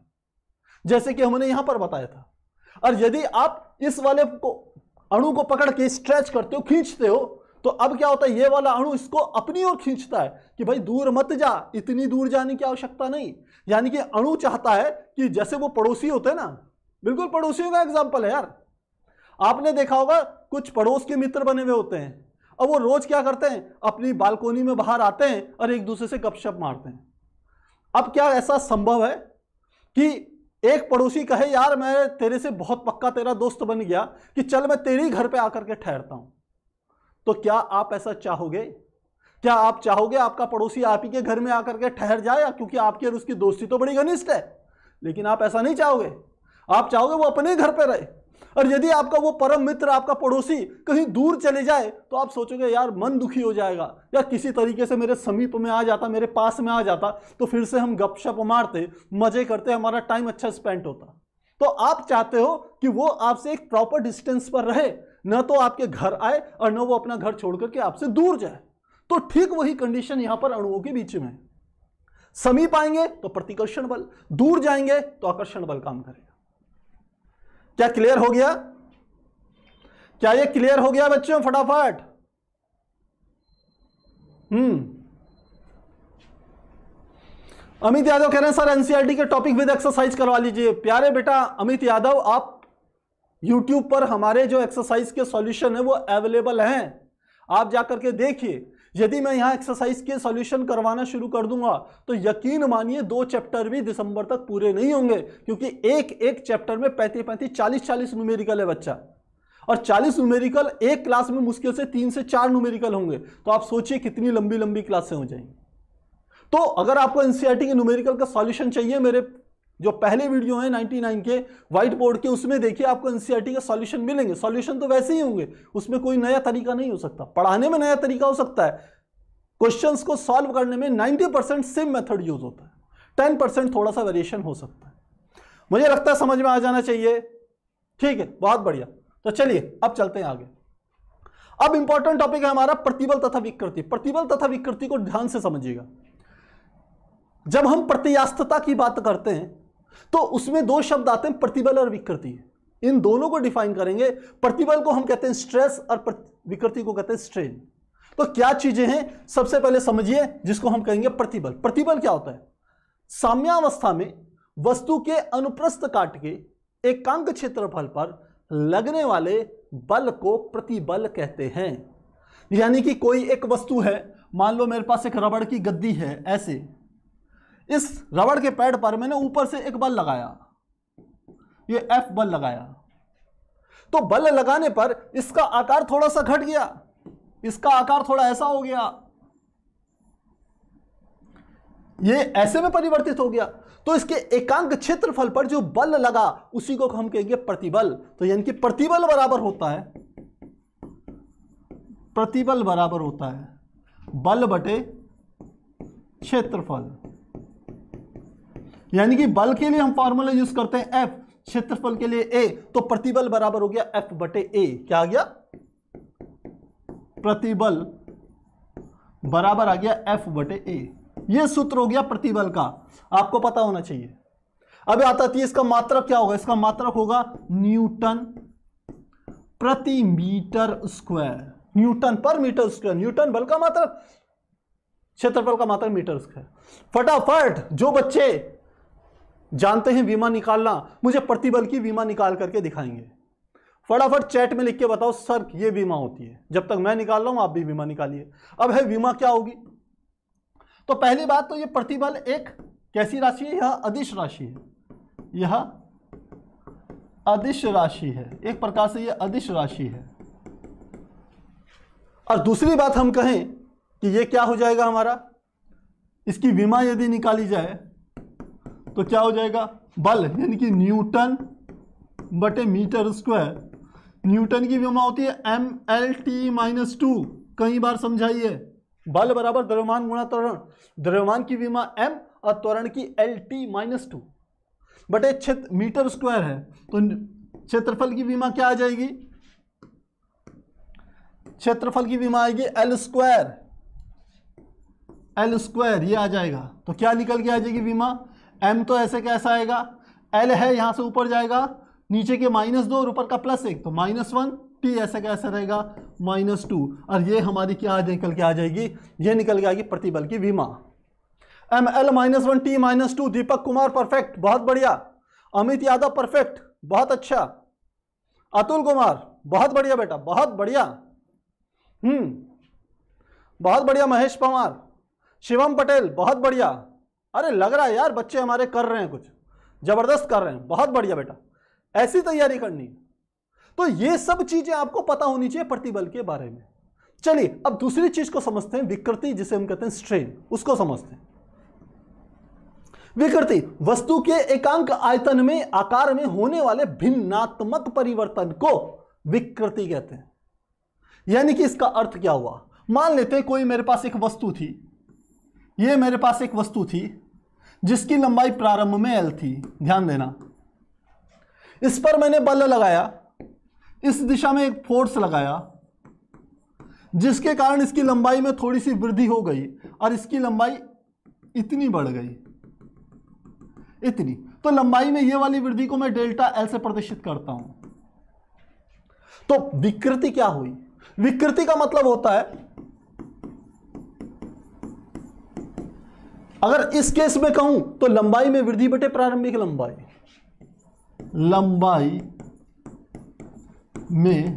जैसे कि हमने यहां पर बताया था और यदि आप इस वाले को अणु को पकड़ के स्ट्रेच करते हो खींचते हो तो अब क्या होता है ये वाला अणु इसको अपनी ओर खींचता है कि भाई दूर मत जा इतनी दूर जाने की आवश्यकता नहीं यानी कि अणु चाहता है कि जैसे वो पड़ोसी होते हैं ना बिल्कुल पड़ोसियों का एग्जाम्पल है यार आपने देखा होगा कुछ पड़ोस के मित्र बने हुए होते हैं अब वो रोज क्या करते हैं अपनी बालकोनी में बाहर आते हैं और एक दूसरे से गपशप मारते हैं अब क्या ऐसा संभव है कि एक पड़ोसी कहे यार मैं तेरे से बहुत पक्का तेरा दोस्त बन गया कि चल मैं तेरे घर पे आकर के ठहरता हूं तो क्या आप ऐसा चाहोगे क्या आप चाहोगे आपका पड़ोसी आप ही के घर में आकर के ठहर जाए क्योंकि आपकी और उसकी दोस्ती तो बड़ी घनिष्ठ है लेकिन आप ऐसा नहीं चाहोगे आप चाहोगे वो अपने ही घर पर रहे और यदि आपका वो परम मित्र आपका पड़ोसी कहीं दूर चले जाए तो आप सोचोगे यार मन दुखी हो जाएगा या किसी तरीके से मेरे समीप में आ जाता मेरे पास में आ जाता तो फिर से हम गपशप मारते मजे करते हमारा टाइम अच्छा स्पेंड होता तो आप चाहते हो कि वो आपसे एक प्रॉपर डिस्टेंस पर रहे न तो आपके घर आए और न वो अपना घर छोड़ करके आपसे दूर जाए तो ठीक वही कंडीशन यहां पर अणुओं के बीच में समीप आएंगे तो प्रतिकर्षण बल दूर जाएंगे तो आकर्षण बल काम करें क्या क्लियर हो गया क्या ये क्लियर हो गया बच्चों फटाफट हम्म अमित यादव कह रहे हैं सर एनसीईआरटी e के टॉपिक विद एक्सरसाइज करवा लीजिए प्यारे बेटा अमित यादव आप YouTube पर हमारे जो एक्सरसाइज के सॉल्यूशन है वो अवेलेबल हैं आप जाकर के देखिए यदि मैं यहाँ एक्सरसाइज के सॉल्यूशन करवाना शुरू कर दूंगा तो यकीन मानिए दो चैप्टर भी दिसंबर तक पूरे नहीं होंगे क्योंकि एक एक चैप्टर में पैंतीस पैंतीस चालीस चालीस न्यूमेरिकल है बच्चा और 40 न्यूमेरिकल एक क्लास में मुश्किल से तीन से चार न्यूमेरिकल होंगे तो आप सोचिए कितनी लंबी लंबी क्लासें हो जाएंगी तो अगर आपको एनसीआरटी के न्यूमेरिकल का सॉल्यूशन चाहिए मेरे जो पहले वीडियो है 99 के व्हाइट बोर्ड के उसमें देखिए आपको एनसीईआरटी का सॉल्यूशन मिलेंगे सॉल्यूशन तो वैसे ही होंगे उसमें कोई नया तरीका नहीं हो सकता पढ़ाने में नया तरीका हो सकता है क्वेश्चंस को सॉल्व करने में 90 परसेंट सेम मेथड यूज होता है 10 परसेंट थोड़ा सा वेरिएशन हो सकता है मुझे लगता है समझ में आ जाना चाहिए ठीक है बहुत बढ़िया तो चलिए अब चलते हैं आगे अब इंपॉर्टेंट टॉपिक है हमारा प्रतिबल तथा विकृति प्रतिबल तथा विकृति को ध्यान से समझिएगा जब हम प्रत्यास्थता की बात करते हैं तो उसमें दो शब्द आते हैं प्रतिबल और विकृति इन दोनों को डिफाइन करेंगे प्रतिबल को हम कहते हैं स्ट्रेस और विकृति को कहते हैं स्ट्रेन तो क्या चीजें हैं सबसे पहले समझिए जिसको हम कहेंगे प्रतिबल प्रतिबल क्या होता है साम्यावस्था में वस्तु के अनुप्रस्थ काट के एकांक क्षेत्रफल पर लगने वाले बल को प्रतिबल कहते हैं यानी कि कोई एक वस्तु है मान लो मेरे पास एक रबड़ की गद्दी है ऐसे इस रबड़ के पैड पर मैंने ऊपर से एक बल लगाया ये एफ बल लगाया तो बल लगाने पर इसका आकार थोड़ा सा घट गया इसका आकार थोड़ा ऐसा हो गया ये ऐसे में परिवर्तित हो गया तो इसके एकांक क्षेत्रफल पर जो बल लगा उसी को हम कहेंगे प्रतिबल तो यानी कि प्रतिबल बराबर होता है प्रतिबल बराबर होता है बल बटे क्षेत्रफल यानी कि बल के लिए हम फार्मूला यूज करते हैं एफ क्षेत्रफल के लिए ए तो प्रतिबल बराबर हो गया एफ बटे ए क्या आ गया प्रतिबल बराबर आ गया एफ बटे ए यह सूत्र हो गया प्रतिबल का आपको पता होना चाहिए अब आता है तो इसका मात्रक क्या होगा इसका मात्रक होगा न्यूटन प्रति metre square newton per metre square newton बल का मात्रक क्षेत्रफल का मात्रक मीटर स्क्वायर फटाफट जो बच्चे जानते हैं बीमा निकालना मुझे प्रतिबल की बीमा निकाल करके दिखाएंगे फटाफट चैट में लिख के बताओ सर ये बीमा होती है जब तक मैं निकाल रहा हूं आप भी बीमा निकालिए अब है बीमा क्या होगी तो पहली बात तो ये प्रतिबल एक कैसी राशि है यह अधिश राशि है यह अधिश राशि है एक प्रकार से यह अधिश राशि है और दूसरी बात हम कहें कि यह क्या हो जाएगा हमारा इसकी बीमा यदि निकाली जाए तो क्या हो जाएगा बल यानी कि न्यूटन बटे मीटर स्क्वायर न्यूटन की व्यमा होती है M L T minus two कई बार समझाइए बल बराबर द्रव्यमान गुणा त्वरण द्रव्यमान की विमा एम और त्वरण की एल टी माइनस टू बटे क्षेत्र मीटर स्क्वायर है तो क्षेत्रफल की विमा क्या आ जाएगी क्षेत्रफल की विमा आएगी एल स्क्वायर एल स्क्वायर ये आ जाएगा तो क्या निकल के आ जाएगी विमा एम तो ऐसे कैसा आएगा एल है यहाँ से ऊपर जाएगा नीचे के माइनस दो और ऊपर का प्लस एक तो माइनस वन टी ऐसे कैसा रहेगा माइनस टू और ये हमारी क्या निकल के आ जाएगी ये निकल के आएगी प्रतिबल की विमा M L minus one T minus two Deepak Kumar perfect बहुत बढ़िया अमित यादव परफेक्ट बहुत अच्छा अतुल कुमार बहुत बढ़िया बेटा बहुत बढ़िया हम्म बहुत बढ़िया महेश पवार शिवम पटेल बहुत बढ़िया अरे लग रहा है यार बच्चे हमारे कर रहे हैं कुछ जबरदस्त कर रहे हैं बहुत बढ़िया बेटा ऐसी तैयारी करनी है तो ये सब चीजें आपको पता होनी चाहिए प्रतिबल के बारे में चलिए अब दूसरी चीज को समझते हैं विकृति जिसे हम कहते हैं स्ट्रेन उसको समझते हैं विकृति वस्तु के एकांक आयतन में आकार में होने वाले भिन्नात्मक परिवर्तन को विकृति कहते हैं यानी कि इसका अर्थ क्या हुआ मान लेते हैं कोई मेरे पास एक वस्तु थी ये मेरे पास एक वस्तु थी जिसकी लंबाई प्रारंभ में एल थी ध्यान देना इस पर मैंने बल लगाया इस दिशा में एक फोर्स लगाया जिसके कारण इसकी लंबाई में थोड़ी सी वृद्धि हो गई और इसकी लंबाई इतनी बढ़ गई इतनी तो लंबाई में यह वाली वृद्धि को मैं डेल्टा एल से प्रदर्शित करता हूं तो विकृति क्या हुई विकृति का मतलब होता है अगर इस केस में कहूं तो लंबाई में वृद्धि बटे प्रारंभिक लंबाई लंबाई में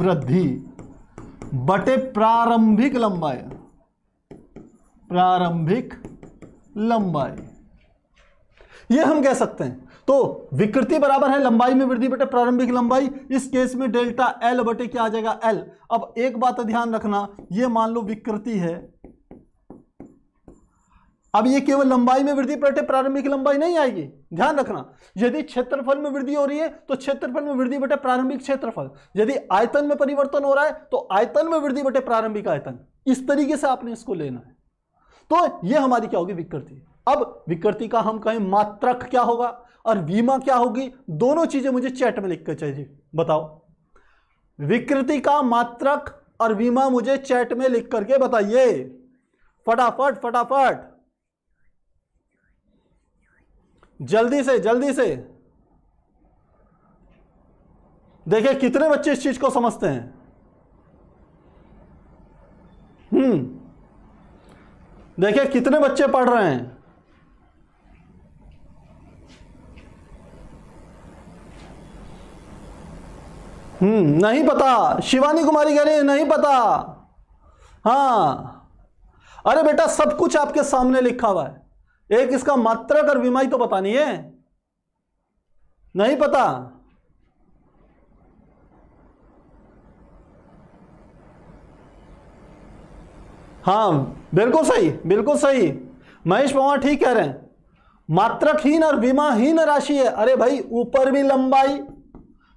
वृद्धि बटे प्रारंभिक लंबाई प्रारंभिक लंबाई यह हम कह सकते हैं तो विकृति बराबर है लंबाई में वृद्धि बटे प्रारंभिक लंबाई इस केस में डेल्टा एल बटे क्या आ जाएगा एल अब एक बात ध्यान रखना यह मान लो विकृति है अब ये केवल लंबाई में वृद्धि बटे प्रारंभिक लंबाई नहीं आएगी ध्यान रखना यदि क्षेत्रफल में वृद्धि हो रही है तो क्षेत्रफल में वृद्धि बटे प्रारंभिक क्षेत्रफल यदि आयतन में परिवर्तन हो रहा है तो आयतन में वृद्धि बटे प्रारंभिक आयतन इस तरीके से आपने इसको लेना है तो ये हमारी क्या होगी विकृति अब विकृति का हम कहें मात्रक क्या होगा और बीमा क्या होगी दोनों चीजें मुझे चैट में लिख कर चाहिए बताओ विकृति का मात्रक और बीमा मुझे चैट में लिख करके बताइए फटाफट फटाफट जल्दी से जल्दी से देखिए कितने बच्चे इस चीज को समझते हैं हम्म देखिए कितने बच्चे पढ़ रहे हैं हम्म नहीं पता शिवानी कुमारी कह रही है नहीं पता हाँ अरे बेटा सब कुछ आपके सामने लिखा हुआ है एक इसका मात्रक और बीमारी तो पता नहीं है नहीं पता हाँ बिल्कुल सही बिल्कुल सही महेश पवार ठीक कह रहे हैं मात्रकहीन और बीमाहीन राशि है अरे भाई ऊपर भी लंबाई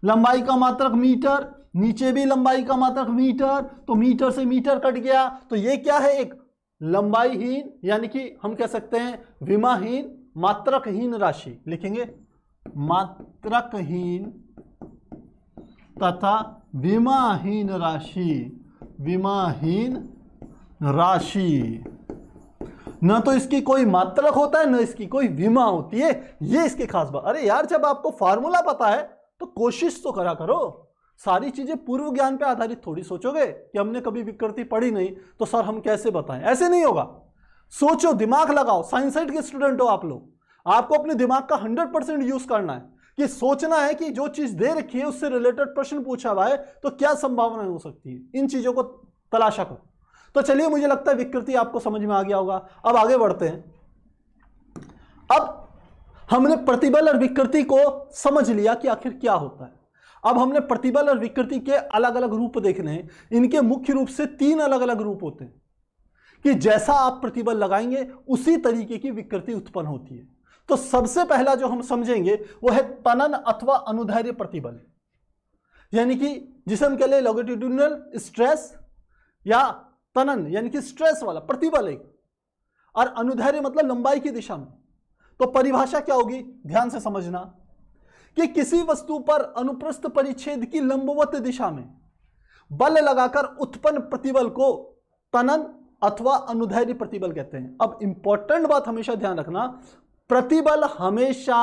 लंबाई का मात्रक मीटर नीचे भी लंबाई का मात्रक मीटर तो मीटर से मीटर कट गया तो ये क्या है एक लंबाईहीन यानी कि हम कह सकते हैं विमाहीन मात्रकहीन राशि लिखेंगे मात्रकहीन तथा विमाहीन राशि विमाहीन राशि न तो इसकी कोई मात्रक होता है न इसकी कोई विमा होती है ये इसकी खास बात अरे यार जब आपको फार्मूला पता है तो कोशिश तो करा करो सारी चीजें पूर्व ज्ञान पर आधारित थोड़ी सोचोगे कि हमने कभी विकृति पढ़ी नहीं तो सर हम कैसे बताएं ऐसे नहीं होगा सोचो दिमाग लगाओ साइंस साइड के स्टूडेंट हो आप लोग आपको अपने दिमाग का हंड्रेड परसेंट यूज करना है कि सोचना है कि जो चीज दे रखी है उससे रिलेटेड प्रश्न पूछा हुआ है तो क्या संभावनाएं हो सकती है इन चीजों को तलाशा करो तो चलिए मुझे लगता है विकृति आपको समझ में आ गया होगा अब आगे बढ़ते हैं अब हमने प्रतिबल और विकृति को समझ लिया कि आखिर क्या होता है अब हमने प्रतिबल और विकृति के अलग अलग रूप देखने हैं इनके मुख्य रूप से तीन अलग अलग रूप होते हैं कि जैसा आप प्रतिबल लगाएंगे उसी तरीके की विकृति उत्पन्न होती है तो सबसे पहला जो हम समझेंगे वो है तनन अथवा अनुधैर्य प्रतिबल यानी कि जिसे हम कह लें लॉगिट्यूडिनल स्ट्रेस या तनन यानी कि स्ट्रेस वाला प्रतिबल एक और अनुधैर्य मतलब लंबाई की दिशा में तो परिभाषा क्या होगी ध्यान से समझना कि किसी वस्तु पर अनुप्रस्थ परिच्छेद की लंबवत दिशा में बल लगाकर उत्पन्न प्रतिबल को तनन अथवा अनुधैर्य प्रतिबल कहते हैं अब इंपॉर्टेंट बात हमेशा ध्यान रखना प्रतिबल हमेशा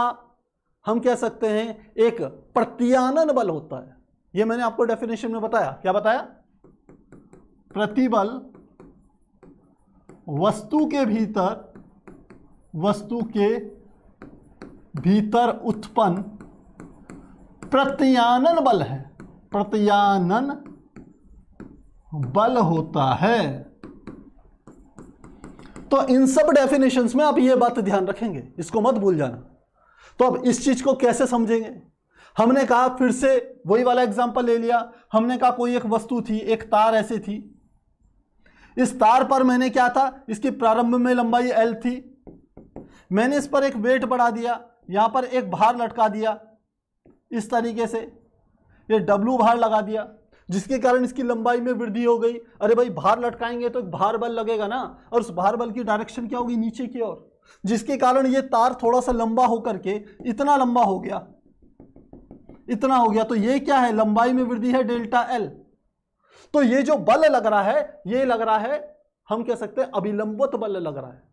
हम कह सकते हैं एक प्रत्यानन बल होता है यह मैंने आपको डेफिनेशन में बताया क्या बताया प्रतिबल वस्तु के भीतर वस्तु के भीतर उत्पन्न प्रत्यानन बल है प्रत्यानन बल होता है तो इन सब डेफिनेशन में आप ये बात ध्यान रखेंगे इसको मत भूल जाना तो अब इस चीज को कैसे समझेंगे हमने कहा फिर से वही वाला एग्जाम्पल ले लिया हमने कहा कोई एक वस्तु थी एक तार ऐसी थी इस तार पर मैंने क्या था इसकी प्रारंभ में लंबाई एल थी मैंने इस पर एक वेट बढ़ा दिया यहां पर एक भार लटका दिया इस तरीके से ये डब्लू भार लगा दिया जिसके कारण इसकी लंबाई में वृद्धि हो गई अरे भाई भार लटकाएंगे तो एक भार बल लगेगा ना और उस भार बल की डायरेक्शन क्या होगी नीचे की ओर जिसके कारण ये तार थोड़ा सा लंबा होकर के इतना लंबा हो गया इतना हो गया तो ये क्या है लंबाई में वृद्धि है डेल्टा एल तो ये जो बल लग रहा है ये लग रहा है हम कह सकते हैं अभिलंबत बल लग रहा है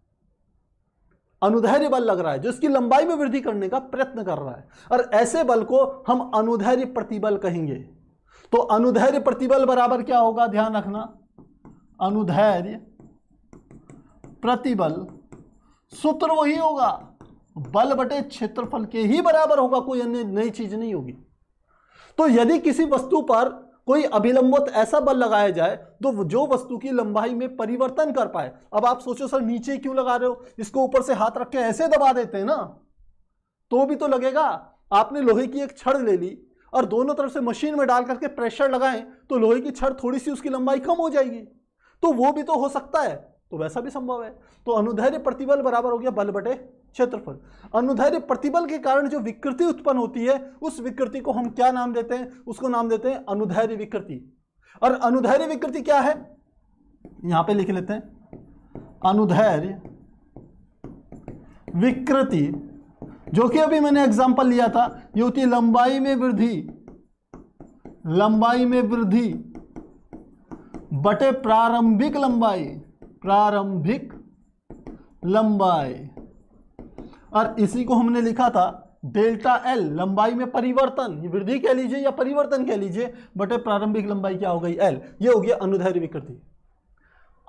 अनुधैर्य बल लग रहा है जो इसकी लंबाई में वृद्धि करने का प्रयत्न कर रहा है और ऐसे बल को हम अनुधैर्य प्रतिबल कहेंगे तो अनुधैर्य प्रतिबल बराबर क्या होगा ध्यान रखना अनुधैर्य प्रतिबल सूत्र वही होगा बल बटे क्षेत्रफल के ही बराबर होगा कोई अन्य नई चीज नहीं होगी तो यदि किसी वस्तु पर कोई अभिलंबत ऐसा बल लगाया जाए तो जो वस्तु की लंबाई में परिवर्तन कर पाए अब आप सोचो सर नीचे क्यों लगा रहे हो इसको ऊपर से हाथ रख के ऐसे दबा देते हैं ना तो भी तो लगेगा आपने लोहे की एक छड़ ले ली और दोनों तरफ से मशीन में डाल करके प्रेशर लगाएं तो लोहे की छड़ थोड़ी सी उसकी लंबाई कम हो जाएगी तो वो भी तो हो सकता है तो वैसा भी संभव है तो अनुधैर्य प्रतिबल बराबर हो गया बल बटे क्षेत्रफल अनुधैर्य प्रतिबल के कारण जो विकृति उत्पन्न होती है उस विकृति को हम क्या नाम देते हैं उसको नाम देते हैं अनुधैर्य विकृति और अनुधैर्य विकृति क्या है यहां पे लिख लेते हैं अनुधैर्य विकृति जो कि अभी मैंने एग्जाम्पल लिया था ये होती है लंबाई में वृद्धि लंबाई में वृद्धि बटे प्रारंभिक लंबाई प्रारंभिक लंबाई और इसी को हमने लिखा था डेल्टा एल लंबाई में परिवर्तन वृद्धि कह लीजिए या परिवर्तन कह लीजिए बटे प्रारंभिक लंबाई क्या हो गई एल ये हो गया अनुधैर्य विकृति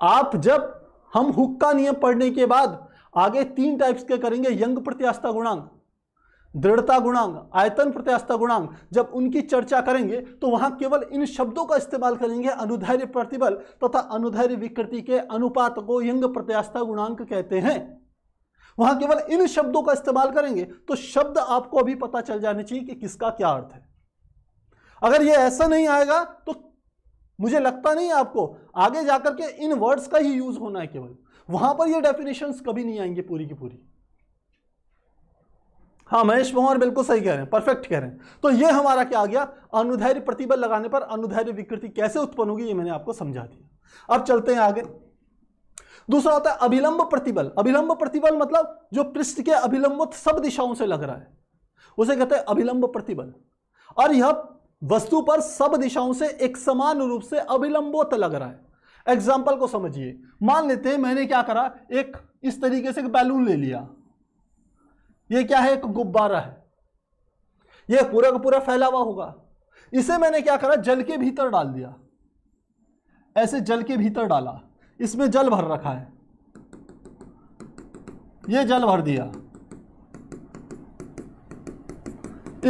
आप जब हम हुक्का नियम पढ़ने के बाद आगे तीन टाइप्स के करेंगे यंग प्रत्यास्था गुणांक दृढ़ता गुणांक आयतन प्रत्यास्था गुणांक जब उनकी चर्चा करेंगे तो वहां केवल इन शब्दों का इस्तेमाल करेंगे अनुधैर्य प्रतिबल तथा तो अनुधैर्य विकृति के अनुपात को यंग प्रत्यास्था गुणांक कहते हैं वहां केवल इन शब्दों का इस्तेमाल करेंगे तो शब्द आपको अभी पता चल जाना चाहिए कि किसका क्या अर्थ है अगर यह ऐसा नहीं आएगा तो मुझे लगता नहीं आपको आगे जाकर के इन वर्ड्स का ही यूज होना है केवल वहां पर यह डेफिनेशन कभी नहीं आएंगे पूरी की पूरी हाँ महेश कुमार बिल्कुल सही कह रहे हैं परफेक्ट कह रहे हैं तो ये हमारा क्या आ गया अनुधैर्य प्रतिबल लगाने पर अनुधैर्य विकृति कैसे उत्पन्न होगी ये मैंने आपको समझा दिया अब चलते हैं आगे दूसरा होता है अभिलंब प्रतिबल अभिलंब प्रतिबल मतलब जो पृष्ठ के अभिलंब सब दिशाओं से लग रहा है उसे कहते हैं अभिलंब प्रतिबल और यह वस्तु पर सब दिशाओं से एक समान रूप से अभिलंबोत लग रहा है एग्जाम्पल को समझिए मान लेते हैं मैंने क्या करा एक इस तरीके से बैलून ले लिया ये क्या है एक गुब्बारा है ये पूरा का पूरा फैला हुआ होगा इसे मैंने क्या करा जल के भीतर डाल दिया ऐसे जल के भीतर डाला इसमें जल भर रखा है ये जल भर दिया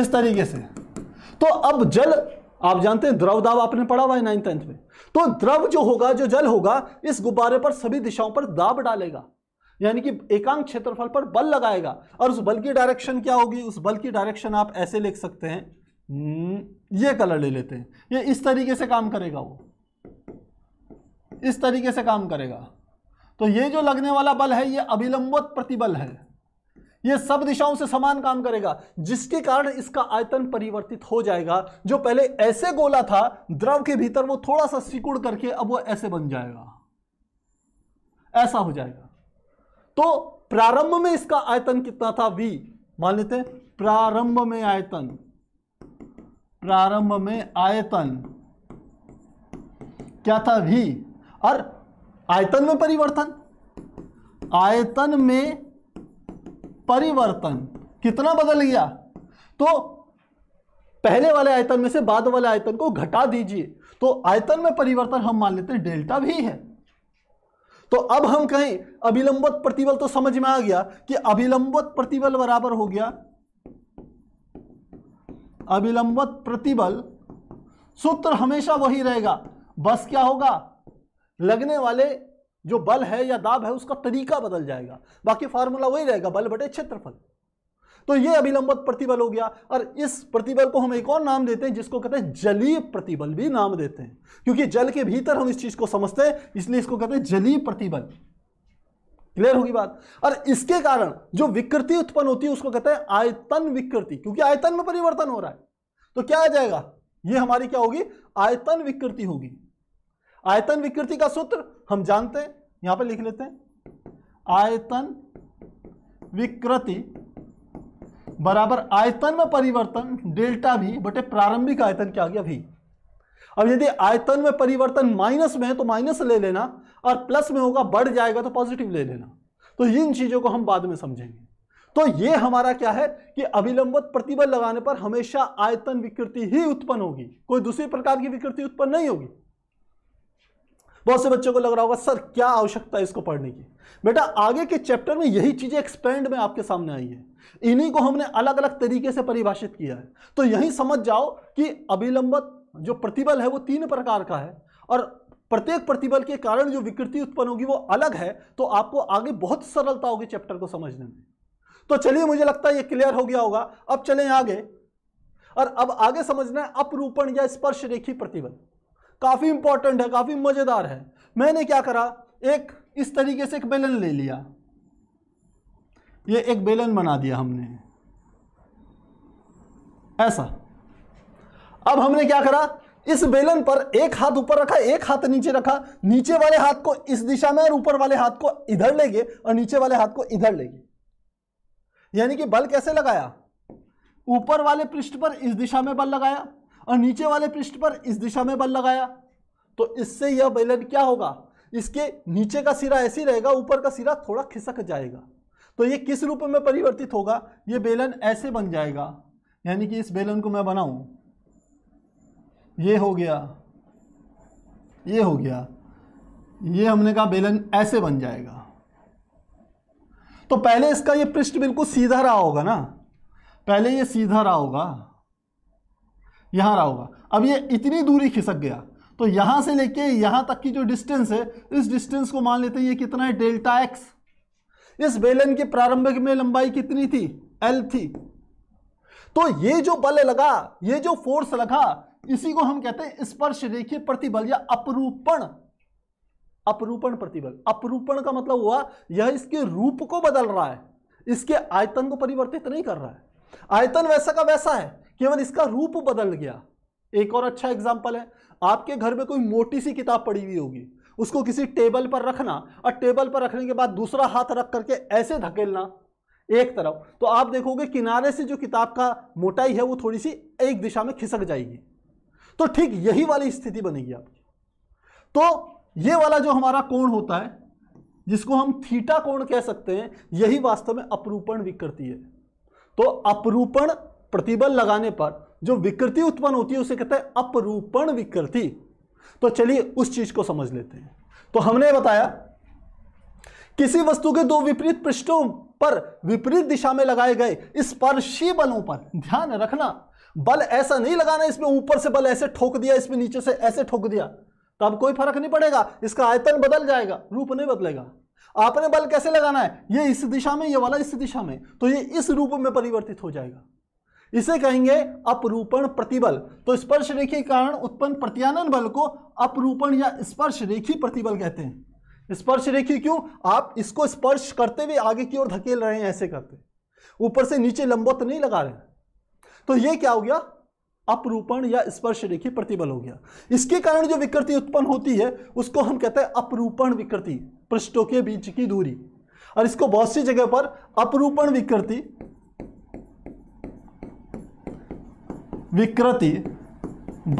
इस तरीके से तो अब जल आप जानते हैं द्रव दाब आपने पढ़ा हुआ है नाइन टेंथ में तो द्रव जो होगा जो जल होगा इस गुब्बारे पर सभी दिशाओं पर दाब डालेगा यानी कि एकांक क्षेत्रफल पर बल लगाएगा और उस बल की डायरेक्शन क्या होगी उस बल की डायरेक्शन आप ऐसे लिख सकते हैं हम्म, ये कलर ले लेते हैं ये इस तरीके से काम करेगा वो इस तरीके से काम करेगा तो ये जो लगने वाला बल है ये अभिलंबत प्रतिबल है ये सब दिशाओं से समान काम करेगा जिसके कारण इसका आयतन परिवर्तित हो जाएगा जो पहले ऐसे गोला था द्रव के भीतर वो थोड़ा सा सिकुड़ करके अब वो ऐसे बन जाएगा ऐसा हो जाएगा तो प्रारंभ में इसका आयतन कितना था वी मान लेते हैं प्रारंभ में आयतन प्रारंभ में आयतन क्या था वी और आयतन में परिवर्तन आयतन में परिवर्तन कितना बदल गया तो पहले वाले आयतन में से बाद वाले आयतन को घटा दीजिए तो आयतन में परिवर्तन हम मान लेते हैं डेल्टा भी है तो अब हम कहें अभिलंबत प्रतिबल तो समझ में आ गया कि अभिलंबत प्रतिबल बराबर हो गया अभिलंबत प्रतिबल सूत्र हमेशा वही रहेगा बस क्या होगा लगने वाले जो बल है या दाब है उसका तरीका बदल जाएगा बाकी फार्मूला वही रहेगा बल बटे क्षेत्रफल तो ये अभिलंबत प्रतिबल हो गया और इस प्रतिबल को हम एक और नाम देते हैं जिसको कहते हैं जलीय प्रतिबल भी नाम देते हैं क्योंकि जल के भीतर हम इस चीज को समझते हैं इसलिए इसको कहते हैं जलीय प्रतिबल क्लियर होगी बात और इसके कारण जो विकृति उत्पन्न होती है उसको कहते हैं आयतन विकृति क्योंकि आयतन में परिवर्तन हो रहा है तो क्या आ जाएगा ये हमारी क्या होगी आयतन विकृति होगी आयतन विकृति का सूत्र हम जानते हैं यहां पर लिख लेते हैं आयतन विकृति बराबर आयतन में परिवर्तन डेल्टा भी बटे प्रारंभिक आयतन क्या आ गया भी अब यदि आयतन में परिवर्तन माइनस में है तो माइनस ले लेना और प्लस में होगा बढ़ जाएगा तो पॉजिटिव ले लेना तो इन चीजों को हम बाद में समझेंगे तो ये हमारा क्या है कि अभिलंबत प्रतिबल लगाने पर हमेशा आयतन विकृति ही उत्पन्न होगी कोई दूसरी प्रकार की विकृति उत्पन्न नहीं होगी बहुत से बच्चों को लग रहा होगा सर क्या आवश्यकता है इसको पढ़ने की बेटा आगे के चैप्टर में यही चीज़ें एक्सपेंड में आपके सामने आई है इन्हीं को हमने अलग अलग तरीके से परिभाषित किया है तो यही समझ जाओ कि अभिलंबत जो प्रतिबल है वो तीन प्रकार का है और प्रत्येक प्रतिबल के कारण जो विकृति उत्पन्न होगी वो अलग है तो आपको आगे बहुत सरलता होगी चैप्टर को समझने में तो चलिए मुझे लगता है ये क्लियर हो गया होगा अब चलें आगे और अब आगे समझना है अपरूपण या स्पर्श रेखी प्रतिबल काफ़ी इंपॉर्टेंट है काफ़ी मज़ेदार है मैंने क्या करा एक इस तरीके से एक बेलन ले लिया ये एक बेलन बना दिया हमने ऐसा अब हमने क्या करा इस बेलन पर एक हाथ ऊपर रखा एक हाथ नीचे रखा नीचे वाले हाथ को इस दिशा में और ऊपर वाले हाथ को इधर ले गए और नीचे वाले हाथ को इधर ले गए यानी कि बल कैसे लगाया ऊपर वाले पृष्ठ पर इस दिशा में बल लगाया और नीचे वाले पृष्ठ पर इस दिशा में बल लगाया तो इससे यह बेलन क्या होगा इसके नीचे का सिरा ऐसे रहेगा ऊपर का सिरा थोड़ा खिसक जाएगा तो ये किस रूप में परिवर्तित होगा ये बेलन ऐसे बन जाएगा यानी कि इस बेलन को मैं बनाऊं ये हो गया ये हो गया ये हमने कहा बेलन ऐसे बन जाएगा तो पहले इसका ये पृष्ठ बिल्कुल सीधा रहा होगा ना पहले ये सीधा रहा होगा यहाँ रहा होगा अब ये इतनी दूरी खिसक गया तो यहाँ से लेके यहाँ तक की जो डिस्टेंस है इस डिस्टेंस को मान लेते हैं ये कितना है डेल्टा एक्स इस बेलन के प्रारंभिक में लंबाई कितनी थी एल थी तो ये जो बल लगा ये जो फोर्स लगा इसी को हम कहते हैं स्पर्श रेखीय प्रतिबल या अपरूपण अपरूपण प्रतिबल अपरूपण का मतलब हुआ यह इसके रूप को बदल रहा है इसके आयतन को परिवर्तित नहीं कर रहा है आयतन वैसा का वैसा है केवल इसका रूप बदल गया एक और अच्छा एग्जाम्पल है आपके घर में कोई मोटी सी किताब पड़ी हुई होगी उसको किसी टेबल पर रखना और टेबल पर रखने के बाद दूसरा हाथ रख करके ऐसे धकेलना एक तरफ तो आप देखोगे किनारे से जो किताब का मोटाई है वो थोड़ी सी एक दिशा में खिसक जाएगी तो ठीक यही वाली स्थिति बनेगी आपकी तो ये वाला जो हमारा कोण होता है जिसको हम थीटा कोण कह सकते हैं यही वास्तव में अपरूपण विकृति है तो अपरूपण प्रतिबल लगाने पर जो विकृति उत्पन्न होती है उसे कहते हैं अपरूपण विकृति तो चलिए उस चीज को समझ लेते हैं तो हमने बताया किसी वस्तु के दो विपरीत पृष्ठों पर विपरीत दिशा में लगाए गए स्पर्शी बलों पर ध्यान रखना बल ऐसा नहीं लगाना इसमें ऊपर से बल ऐसे ठोक दिया इसमें नीचे से ऐसे ठोक दिया तो अब कोई फर्क नहीं पड़ेगा इसका आयतन बदल जाएगा रूप नहीं बदलेगा आपने बल कैसे लगाना है ये इस दिशा में ये वाला इस दिशा में तो ये इस रूप में परिवर्तित हो जाएगा इसे कहेंगे अपरूपण प्रतिबल तो स्पर्श रेखी कारण उत्पन्न प्रत्यानन बल को अपरूपण या स्पर्श रेखी प्रतिबल कहते हैं स्पर्श रेखी क्यों आप इसको स्पर्श करते हुए आगे की ओर धकेल रहे हैं ऐसे करते ऊपर से नीचे तो नहीं लगा रहे तो ये क्या हो गया अपरूपण या स्पर्श रेखी प्रतिबल हो गया इसके कारण जो विकृति उत्पन्न होती है उसको हम कहते हैं अपरूपण विकृति पृष्ठों के बीच की दूरी और इसको बहुत सी जगह पर अपरूपण विकृति विकृति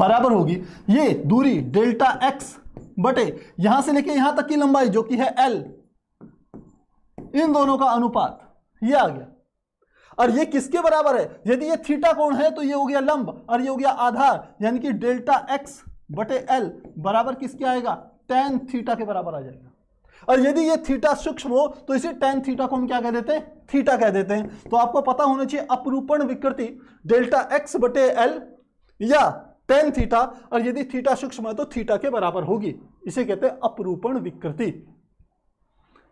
बराबर होगी ये दूरी डेल्टा एक्स बटे यहां से लेके यहां तक की लंबाई जो कि है एल इन दोनों का अनुपात ये आ गया और ये किसके बराबर है यदि ये थीटा कोण है तो ये हो गया लंब और ये हो गया आधार यानी कि डेल्टा एक्स बटे एल बराबर किसके आएगा टेन थीटा के बराबर आ जाएगा और यदि ये थीटा सूक्ष्म हो तो इसे टेन थीटा को हम क्या कह देते हैं थीटा कह देते हैं तो आपको पता होना चाहिए अपरूपण विकृति डेल्टा एक्स बटे एल या टेन थीटा और यदि थीटा सूक्ष्म है तो थीटा के बराबर होगी इसे कहते हैं अपरूपण विकृति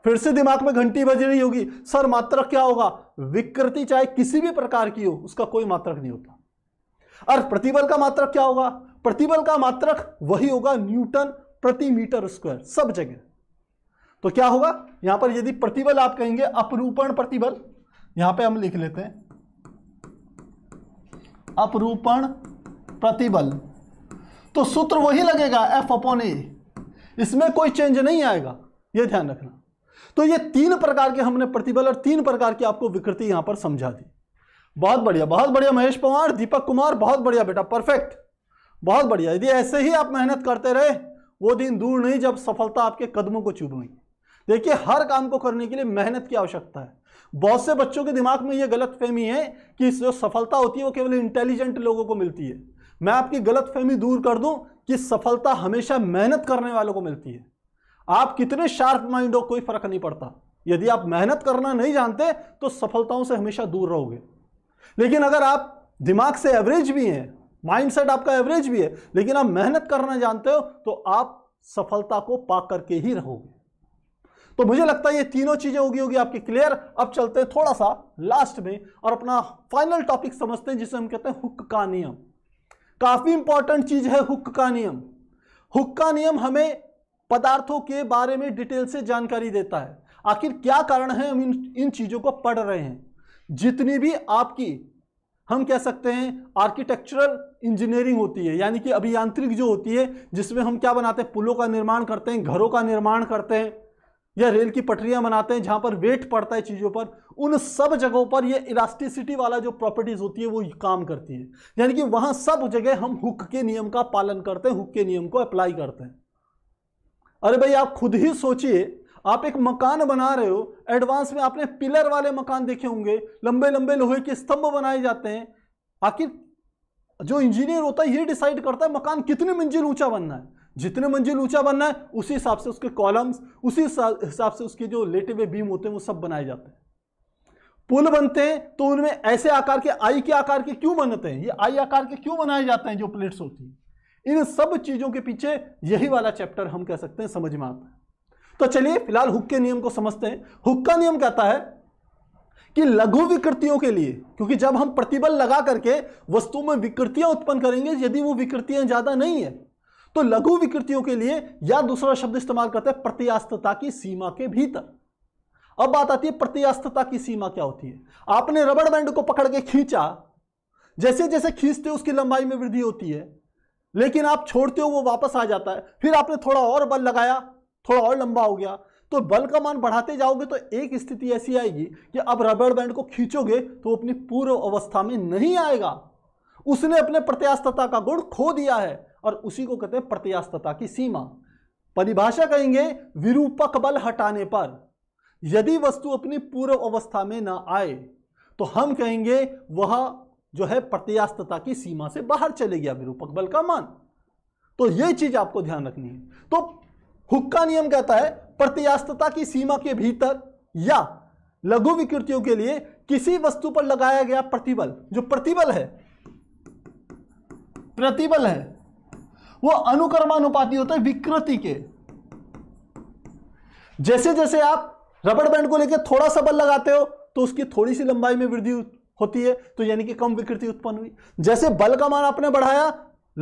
फिर से दिमाग में घंटी बज रही होगी सर मात्रक क्या होगा विकृति चाहे किसी भी प्रकार की हो उसका कोई मात्रक नहीं होता और प्रतिबल का मात्रक क्या होगा प्रतिबल का मात्रक वही होगा न्यूटन प्रति मीटर स्क्वायर सब जगह तो क्या होगा यहां पर यदि प्रतिबल आप कहेंगे अपरूपण प्रतिबल यहां पे हम लिख लेते हैं अपरूपण प्रतिबल तो सूत्र वही लगेगा एफ अपॉन ए इसमें कोई चेंज नहीं आएगा यह ध्यान रखना तो ये तीन प्रकार के हमने प्रतिबल और तीन प्रकार की आपको विकृति यहां पर समझा दी बहुत बढ़िया बहुत बढ़िया महेश पवार दीपक कुमार बहुत बढ़िया बेटा परफेक्ट बहुत बढ़िया यदि ऐसे ही आप मेहनत करते रहे वो दिन दूर नहीं जब सफलता आपके कदमों को चुभ गई देखिए हर काम को करने के लिए मेहनत की आवश्यकता है बहुत से बच्चों के दिमाग में यह गलत फहमी है कि जो सफलता होती है वो केवल इंटेलिजेंट लोगों को मिलती है मैं आपकी गलत फहमी दूर कर दूं कि सफलता हमेशा मेहनत करने वालों को मिलती है आप कितने शार्प माइंड हो कोई फर्क नहीं पड़ता यदि आप मेहनत करना नहीं जानते तो सफलताओं से हमेशा दूर रहोगे लेकिन अगर आप दिमाग से एवरेज भी हैं माइंडसेट आपका एवरेज भी है लेकिन आप मेहनत करना जानते हो तो आप सफलता को पा करके ही रहोगे तो मुझे लगता है ये तीनों चीज़ें होगी होगी आपकी क्लियर अब चलते हैं थोड़ा सा लास्ट में और अपना फाइनल टॉपिक समझते हैं जिसे हम कहते हैं हुक का नियम काफ़ी इंपॉर्टेंट चीज़ है हुक का नियम हुक का नियम हमें पदार्थों के बारे में डिटेल से जानकारी देता है आखिर क्या कारण है हम इन इन चीज़ों को पढ़ रहे हैं जितनी भी आपकी हम कह सकते हैं आर्किटेक्चरल इंजीनियरिंग होती है यानी कि अभियांत्रिक जो होती है जिसमें हम क्या बनाते हैं पुलों का निर्माण करते हैं घरों का निर्माण करते हैं या रेल की पटरियां बनाते हैं जहां पर वेट पड़ता है चीज़ों पर उन सब जगहों पर ये इलास्टिसिटी वाला जो प्रॉपर्टीज़ होती है वो काम करती है यानी कि वहां सब जगह हम हुक के नियम का पालन करते हैं हुक के नियम को अप्लाई करते हैं अरे भाई आप खुद ही सोचिए आप एक मकान बना रहे हो एडवांस में आपने पिलर वाले मकान देखे होंगे लंबे लंबे लोहे के स्तंभ बनाए जाते हैं आखिर जो इंजीनियर होता है ये डिसाइड करता है मकान कितने मंजिल ऊंचा बनना है जितने मंजिल ऊंचा बनना है उसी हिसाब से उसके कॉलम्स उसी हिसाब से उसके जो लेटे हुए बीम होते हैं वो सब बनाए जाते हैं पुल बनते हैं तो उनमें ऐसे आकार के आई के आकार के क्यों बनते हैं ये आई आकार के क्यों बनाए जाते हैं जो प्लेट्स होती हैं इन सब चीजों के पीछे यही वाला चैप्टर हम कह सकते हैं समझ में आता है तो चलिए फिलहाल हुक के नियम को समझते हैं हुक का नियम कहता है कि लघु विकृतियों के लिए क्योंकि जब हम प्रतिबल लगा करके वस्तुओं में विकृतियां उत्पन्न करेंगे यदि वो विकृतियां ज्यादा नहीं है तो लघु विकृतियों के लिए या दूसरा शब्द इस्तेमाल करते हैं प्रत्यास्थता की सीमा के भीतर अब बात आती है प्रत्यास्तता की सीमा क्या होती है आपने रबड़ बैंड को पकड़ के खींचा जैसे जैसे खींचते उसकी लंबाई में वृद्धि होती है लेकिन आप छोड़ते हो वो वापस आ जाता है फिर आपने थोड़ा और बल लगाया थोड़ा और लंबा हो गया तो बल का मान बढ़ाते जाओगे तो एक स्थिति ऐसी आएगी कि अब रबड़ बैंड को खींचोगे तो अपनी पूर्व अवस्था में नहीं आएगा उसने अपने प्रत्यास्थता का गुण खो दिया है और उसी को कहते हैं प्रत्यास्तता की सीमा परिभाषा कहेंगे विरूपक बल हटाने पर यदि वस्तु अपनी पूर्व अवस्था में ना आए तो हम कहेंगे वह जो है प्रत्यास्तता की सीमा से बाहर चले गया विरूपक बल का मान तो यह चीज आपको ध्यान रखनी है तो हुक्का नियम कहता है प्रत्यास्तता की सीमा के भीतर या लघु विकृतियों के लिए किसी वस्तु पर लगाया गया प्रतिबल जो प्रतिबल है प्रतिबल है वो अनुकर्मानुपाती होता है विकृति के जैसे जैसे आप रबड़ बैंड को लेकर थोड़ा सा बल लगाते हो तो उसकी थोड़ी सी लंबाई में वृद्धि होती है तो यानी कि कम विकृति उत्पन्न हुई जैसे बल का मान आपने बढ़ाया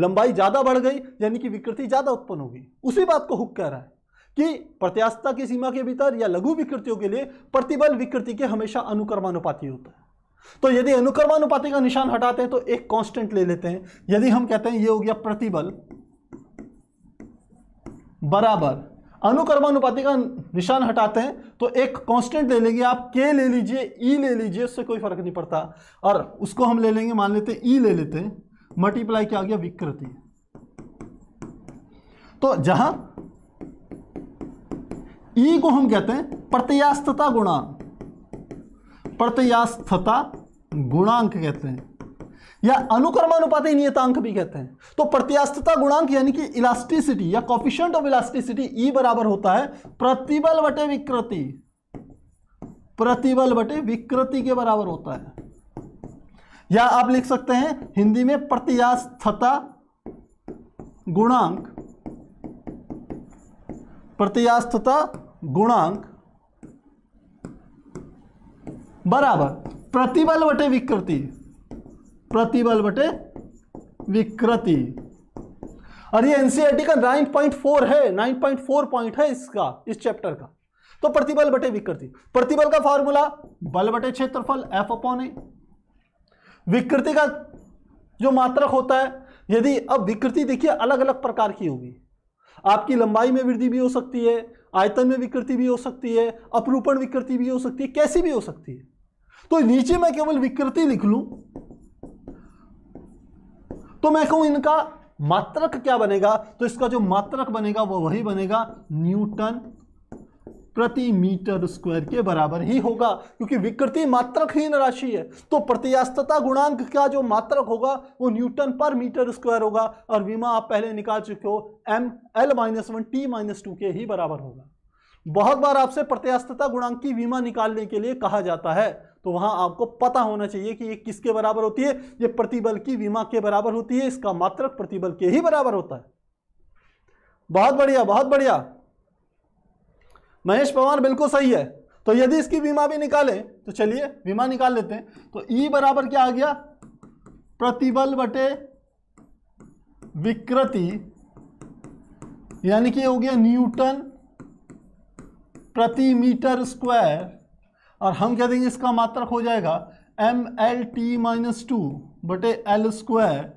लंबाई ज्यादा बढ़ गई यानी कि विकृति ज्यादा उत्पन्न होगी उसी बात को हुक कह रहा है कि प्रत्यास्थता की सीमा के भीतर या लघु विकृतियों के लिए प्रतिबल विकृति के हमेशा अनुक्रमानुपाती होता है तो यदि अनुक्रमानुपाती का निशान हटाते हैं तो एक कांस्टेंट ले लेते हैं यदि हम कहते हैं ये हो गया प्रतिबल बराबर अनुकर्मानुपाति का निशान हटाते हैं तो एक कांस्टेंट ले लेंगे आप के ले लीजिए ई e ले लीजिए उससे कोई फर्क नहीं पड़ता और उसको हम ले लेंगे मान लेते ई e ले लेते हैं मल्टीप्लाई क्या आ गया विकृति तो जहां ई e को हम कहते हैं प्रत्यास्थता गुणांक प्रत्यास्थता गुणांक कहते हैं या अनुक्रमानुपाती नियतांक भी कहते हैं तो प्रत्यास्थता गुणांक यानी कि इलास्टिसिटी या कॉफिशियंट ऑफ इलास्टिसिटी ई बराबर होता है प्रतिबल बटे विकृति प्रतिबल बटे विकृति के बराबर होता है या आप लिख सकते हैं हिंदी में प्रत्यास्थता गुणांक प्रत्यास्थता गुणांक बराबर प्रतिबल बटे विकृति प्रतिबल बटे विकृति और ये एनसीईआरटी e का 9.4 है 9.4 पॉइंट है इसका इस चैप्टर का तो प्रतिबल बटे विकृति प्रतिबल का फॉर्मूला बल बटे क्षेत्रफल एफ अपॉन ए विकृति का जो मात्रक होता है यदि अब विकृति देखिए अलग अलग प्रकार की होगी आपकी लंबाई में वृद्धि भी हो सकती है आयतन में विकृति भी हो सकती है अपरूपण विकृति भी हो सकती है कैसी भी हो सकती है तो नीचे मैं केवल विकृति लिख लूं तो मैं कहूं इनका मात्रक क्या बनेगा तो इसका जो मात्रक बनेगा वो वही बनेगा न्यूटन प्रति मीटर स्क्वायर के बराबर ही होगा क्योंकि विकृति मात्रकहीन राशि है तो प्रत्यास्तता गुणांक का जो मात्रक होगा वो न्यूटन पर मीटर स्क्वायर होगा और बीमा आप पहले निकाल चुके हो M L minus one T minus two के ही बराबर होगा बहुत बार आपसे प्रत्यास्तता गुणांक की बीमा निकालने के लिए कहा जाता है तो वहां आपको पता होना चाहिए कि ये किसके बराबर होती है ये प्रतिबल की विमा के बराबर होती है इसका मात्रक प्रतिबल के ही बराबर होता है बहुत बढ़िया बहुत बढ़िया महेश पवार बिल्कुल सही है तो यदि इसकी बीमा भी निकाले तो चलिए बीमा निकाल लेते हैं तो ई e बराबर क्या आ गया प्रतिबल बटे विकृति यानी कि हो गया न्यूटन प्रति मीटर स्क्वायर और हम कह देंगे इसका मात्रक हो जाएगा M L T minus two बटे एल स्क्वायर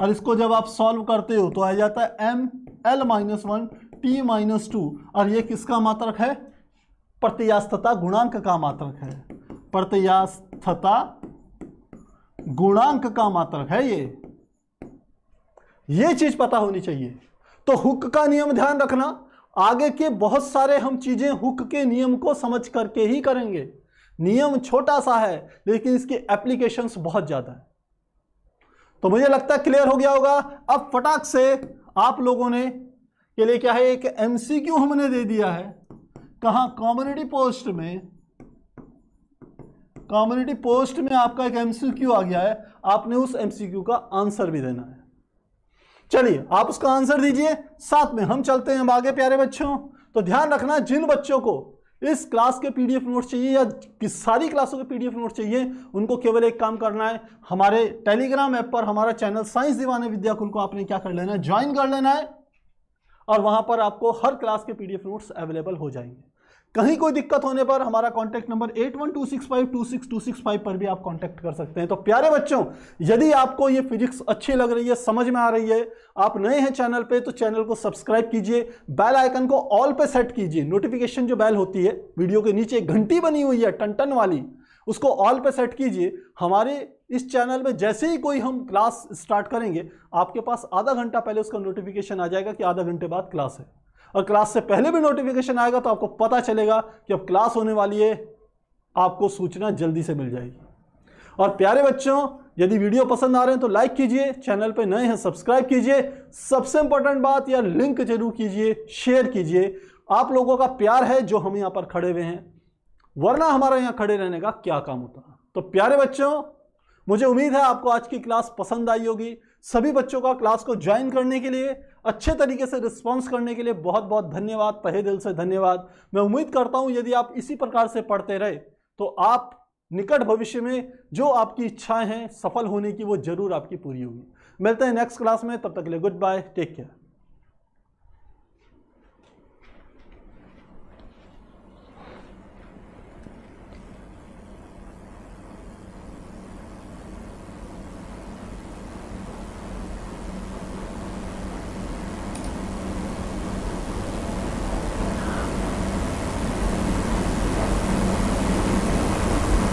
और इसको जब आप सॉल्व करते हो तो आ जाता है M L minus one T minus two और ये किसका मात्रक है प्रत्यास्थता गुणांक का मात्रक है प्रत्यास्थता गुणांक का मात्रक है ये ये चीज पता होनी चाहिए तो हुक का नियम ध्यान रखना आगे के बहुत सारे हम चीज़ें हुक के नियम को समझ करके ही करेंगे नियम छोटा सा है लेकिन इसके एप्लीकेशंस बहुत ज़्यादा है तो मुझे लगता है क्लियर हो गया होगा अब फटाक से आप लोगों ने के लिए क्या है एक एमसीक्यू हमने दे दिया है कहा कॉम्युनिटी पोस्ट में कॉम्युनिटी पोस्ट में आपका एक एमसीक्यू आ गया है आपने उस एमसीक्यू का आंसर भी देना है चलिए आप उसका आंसर दीजिए साथ में हम चलते हैं आगे प्यारे बच्चों तो ध्यान रखना जिन बच्चों को इस क्लास के पीडीएफ नोट्स चाहिए या किस सारी क्लासों के पीडीएफ नोट्स चाहिए उनको केवल एक काम करना है हमारे टेलीग्राम ऐप पर हमारा चैनल साइंस दीवाने विद्याकुल को आपने क्या कर लेना है ज्वाइन कर लेना है और वहां पर आपको हर क्लास के पीडीएफ नोट्स अवेलेबल हो जाएंगे कहीं कोई दिक्कत होने पर हमारा contact number eight one two six five two six two six five पर भी आप कॉन्टैक्ट कर सकते हैं तो प्यारे बच्चों यदि आपको ये फिजिक्स अच्छी लग रही है समझ में आ रही है आप नए हैं चैनल पे तो चैनल को सब्सक्राइब कीजिए बेल आइकन को ऑल पे सेट कीजिए नोटिफिकेशन जो बेल होती है वीडियो के नीचे एक घंटी बनी हुई है टन टन वाली उसको ऑल पे सेट कीजिए हमारे इस चैनल में जैसे ही कोई हम क्लास स्टार्ट करेंगे आपके पास आधा घंटा पहले उसका नोटिफिकेशन आ जाएगा कि आधा घंटे बाद क्लास है और क्लास से पहले भी नोटिफिकेशन आएगा तो आपको पता चलेगा कि अब क्लास होने वाली है आपको सूचना जल्दी से मिल जाएगी और प्यारे बच्चों यदि वीडियो पसंद आ रहे हैं तो लाइक कीजिए चैनल पर नए हैं सब्सक्राइब कीजिए सबसे इंपॉर्टेंट बात या लिंक जरूर कीजिए शेयर कीजिए आप लोगों का प्यार है जो हम यहाँ पर खड़े हुए हैं वरना हमारा यहाँ खड़े रहने का क्या काम होता तो प्यारे बच्चों मुझे उम्मीद है आपको आज की क्लास पसंद आई होगी सभी बच्चों का क्लास को ज्वाइन करने के लिए अच्छे तरीके से रिस्पॉन्स करने के लिए बहुत बहुत धन्यवाद तहे दिल से धन्यवाद मैं उम्मीद करता हूँ यदि आप इसी प्रकार से पढ़ते रहे तो आप निकट भविष्य में जो आपकी इच्छाएं हैं सफल होने की वो जरूर आपकी पूरी होगी मिलते हैं नेक्स्ट क्लास में तब तक के लिए गुड बाय टेक केयर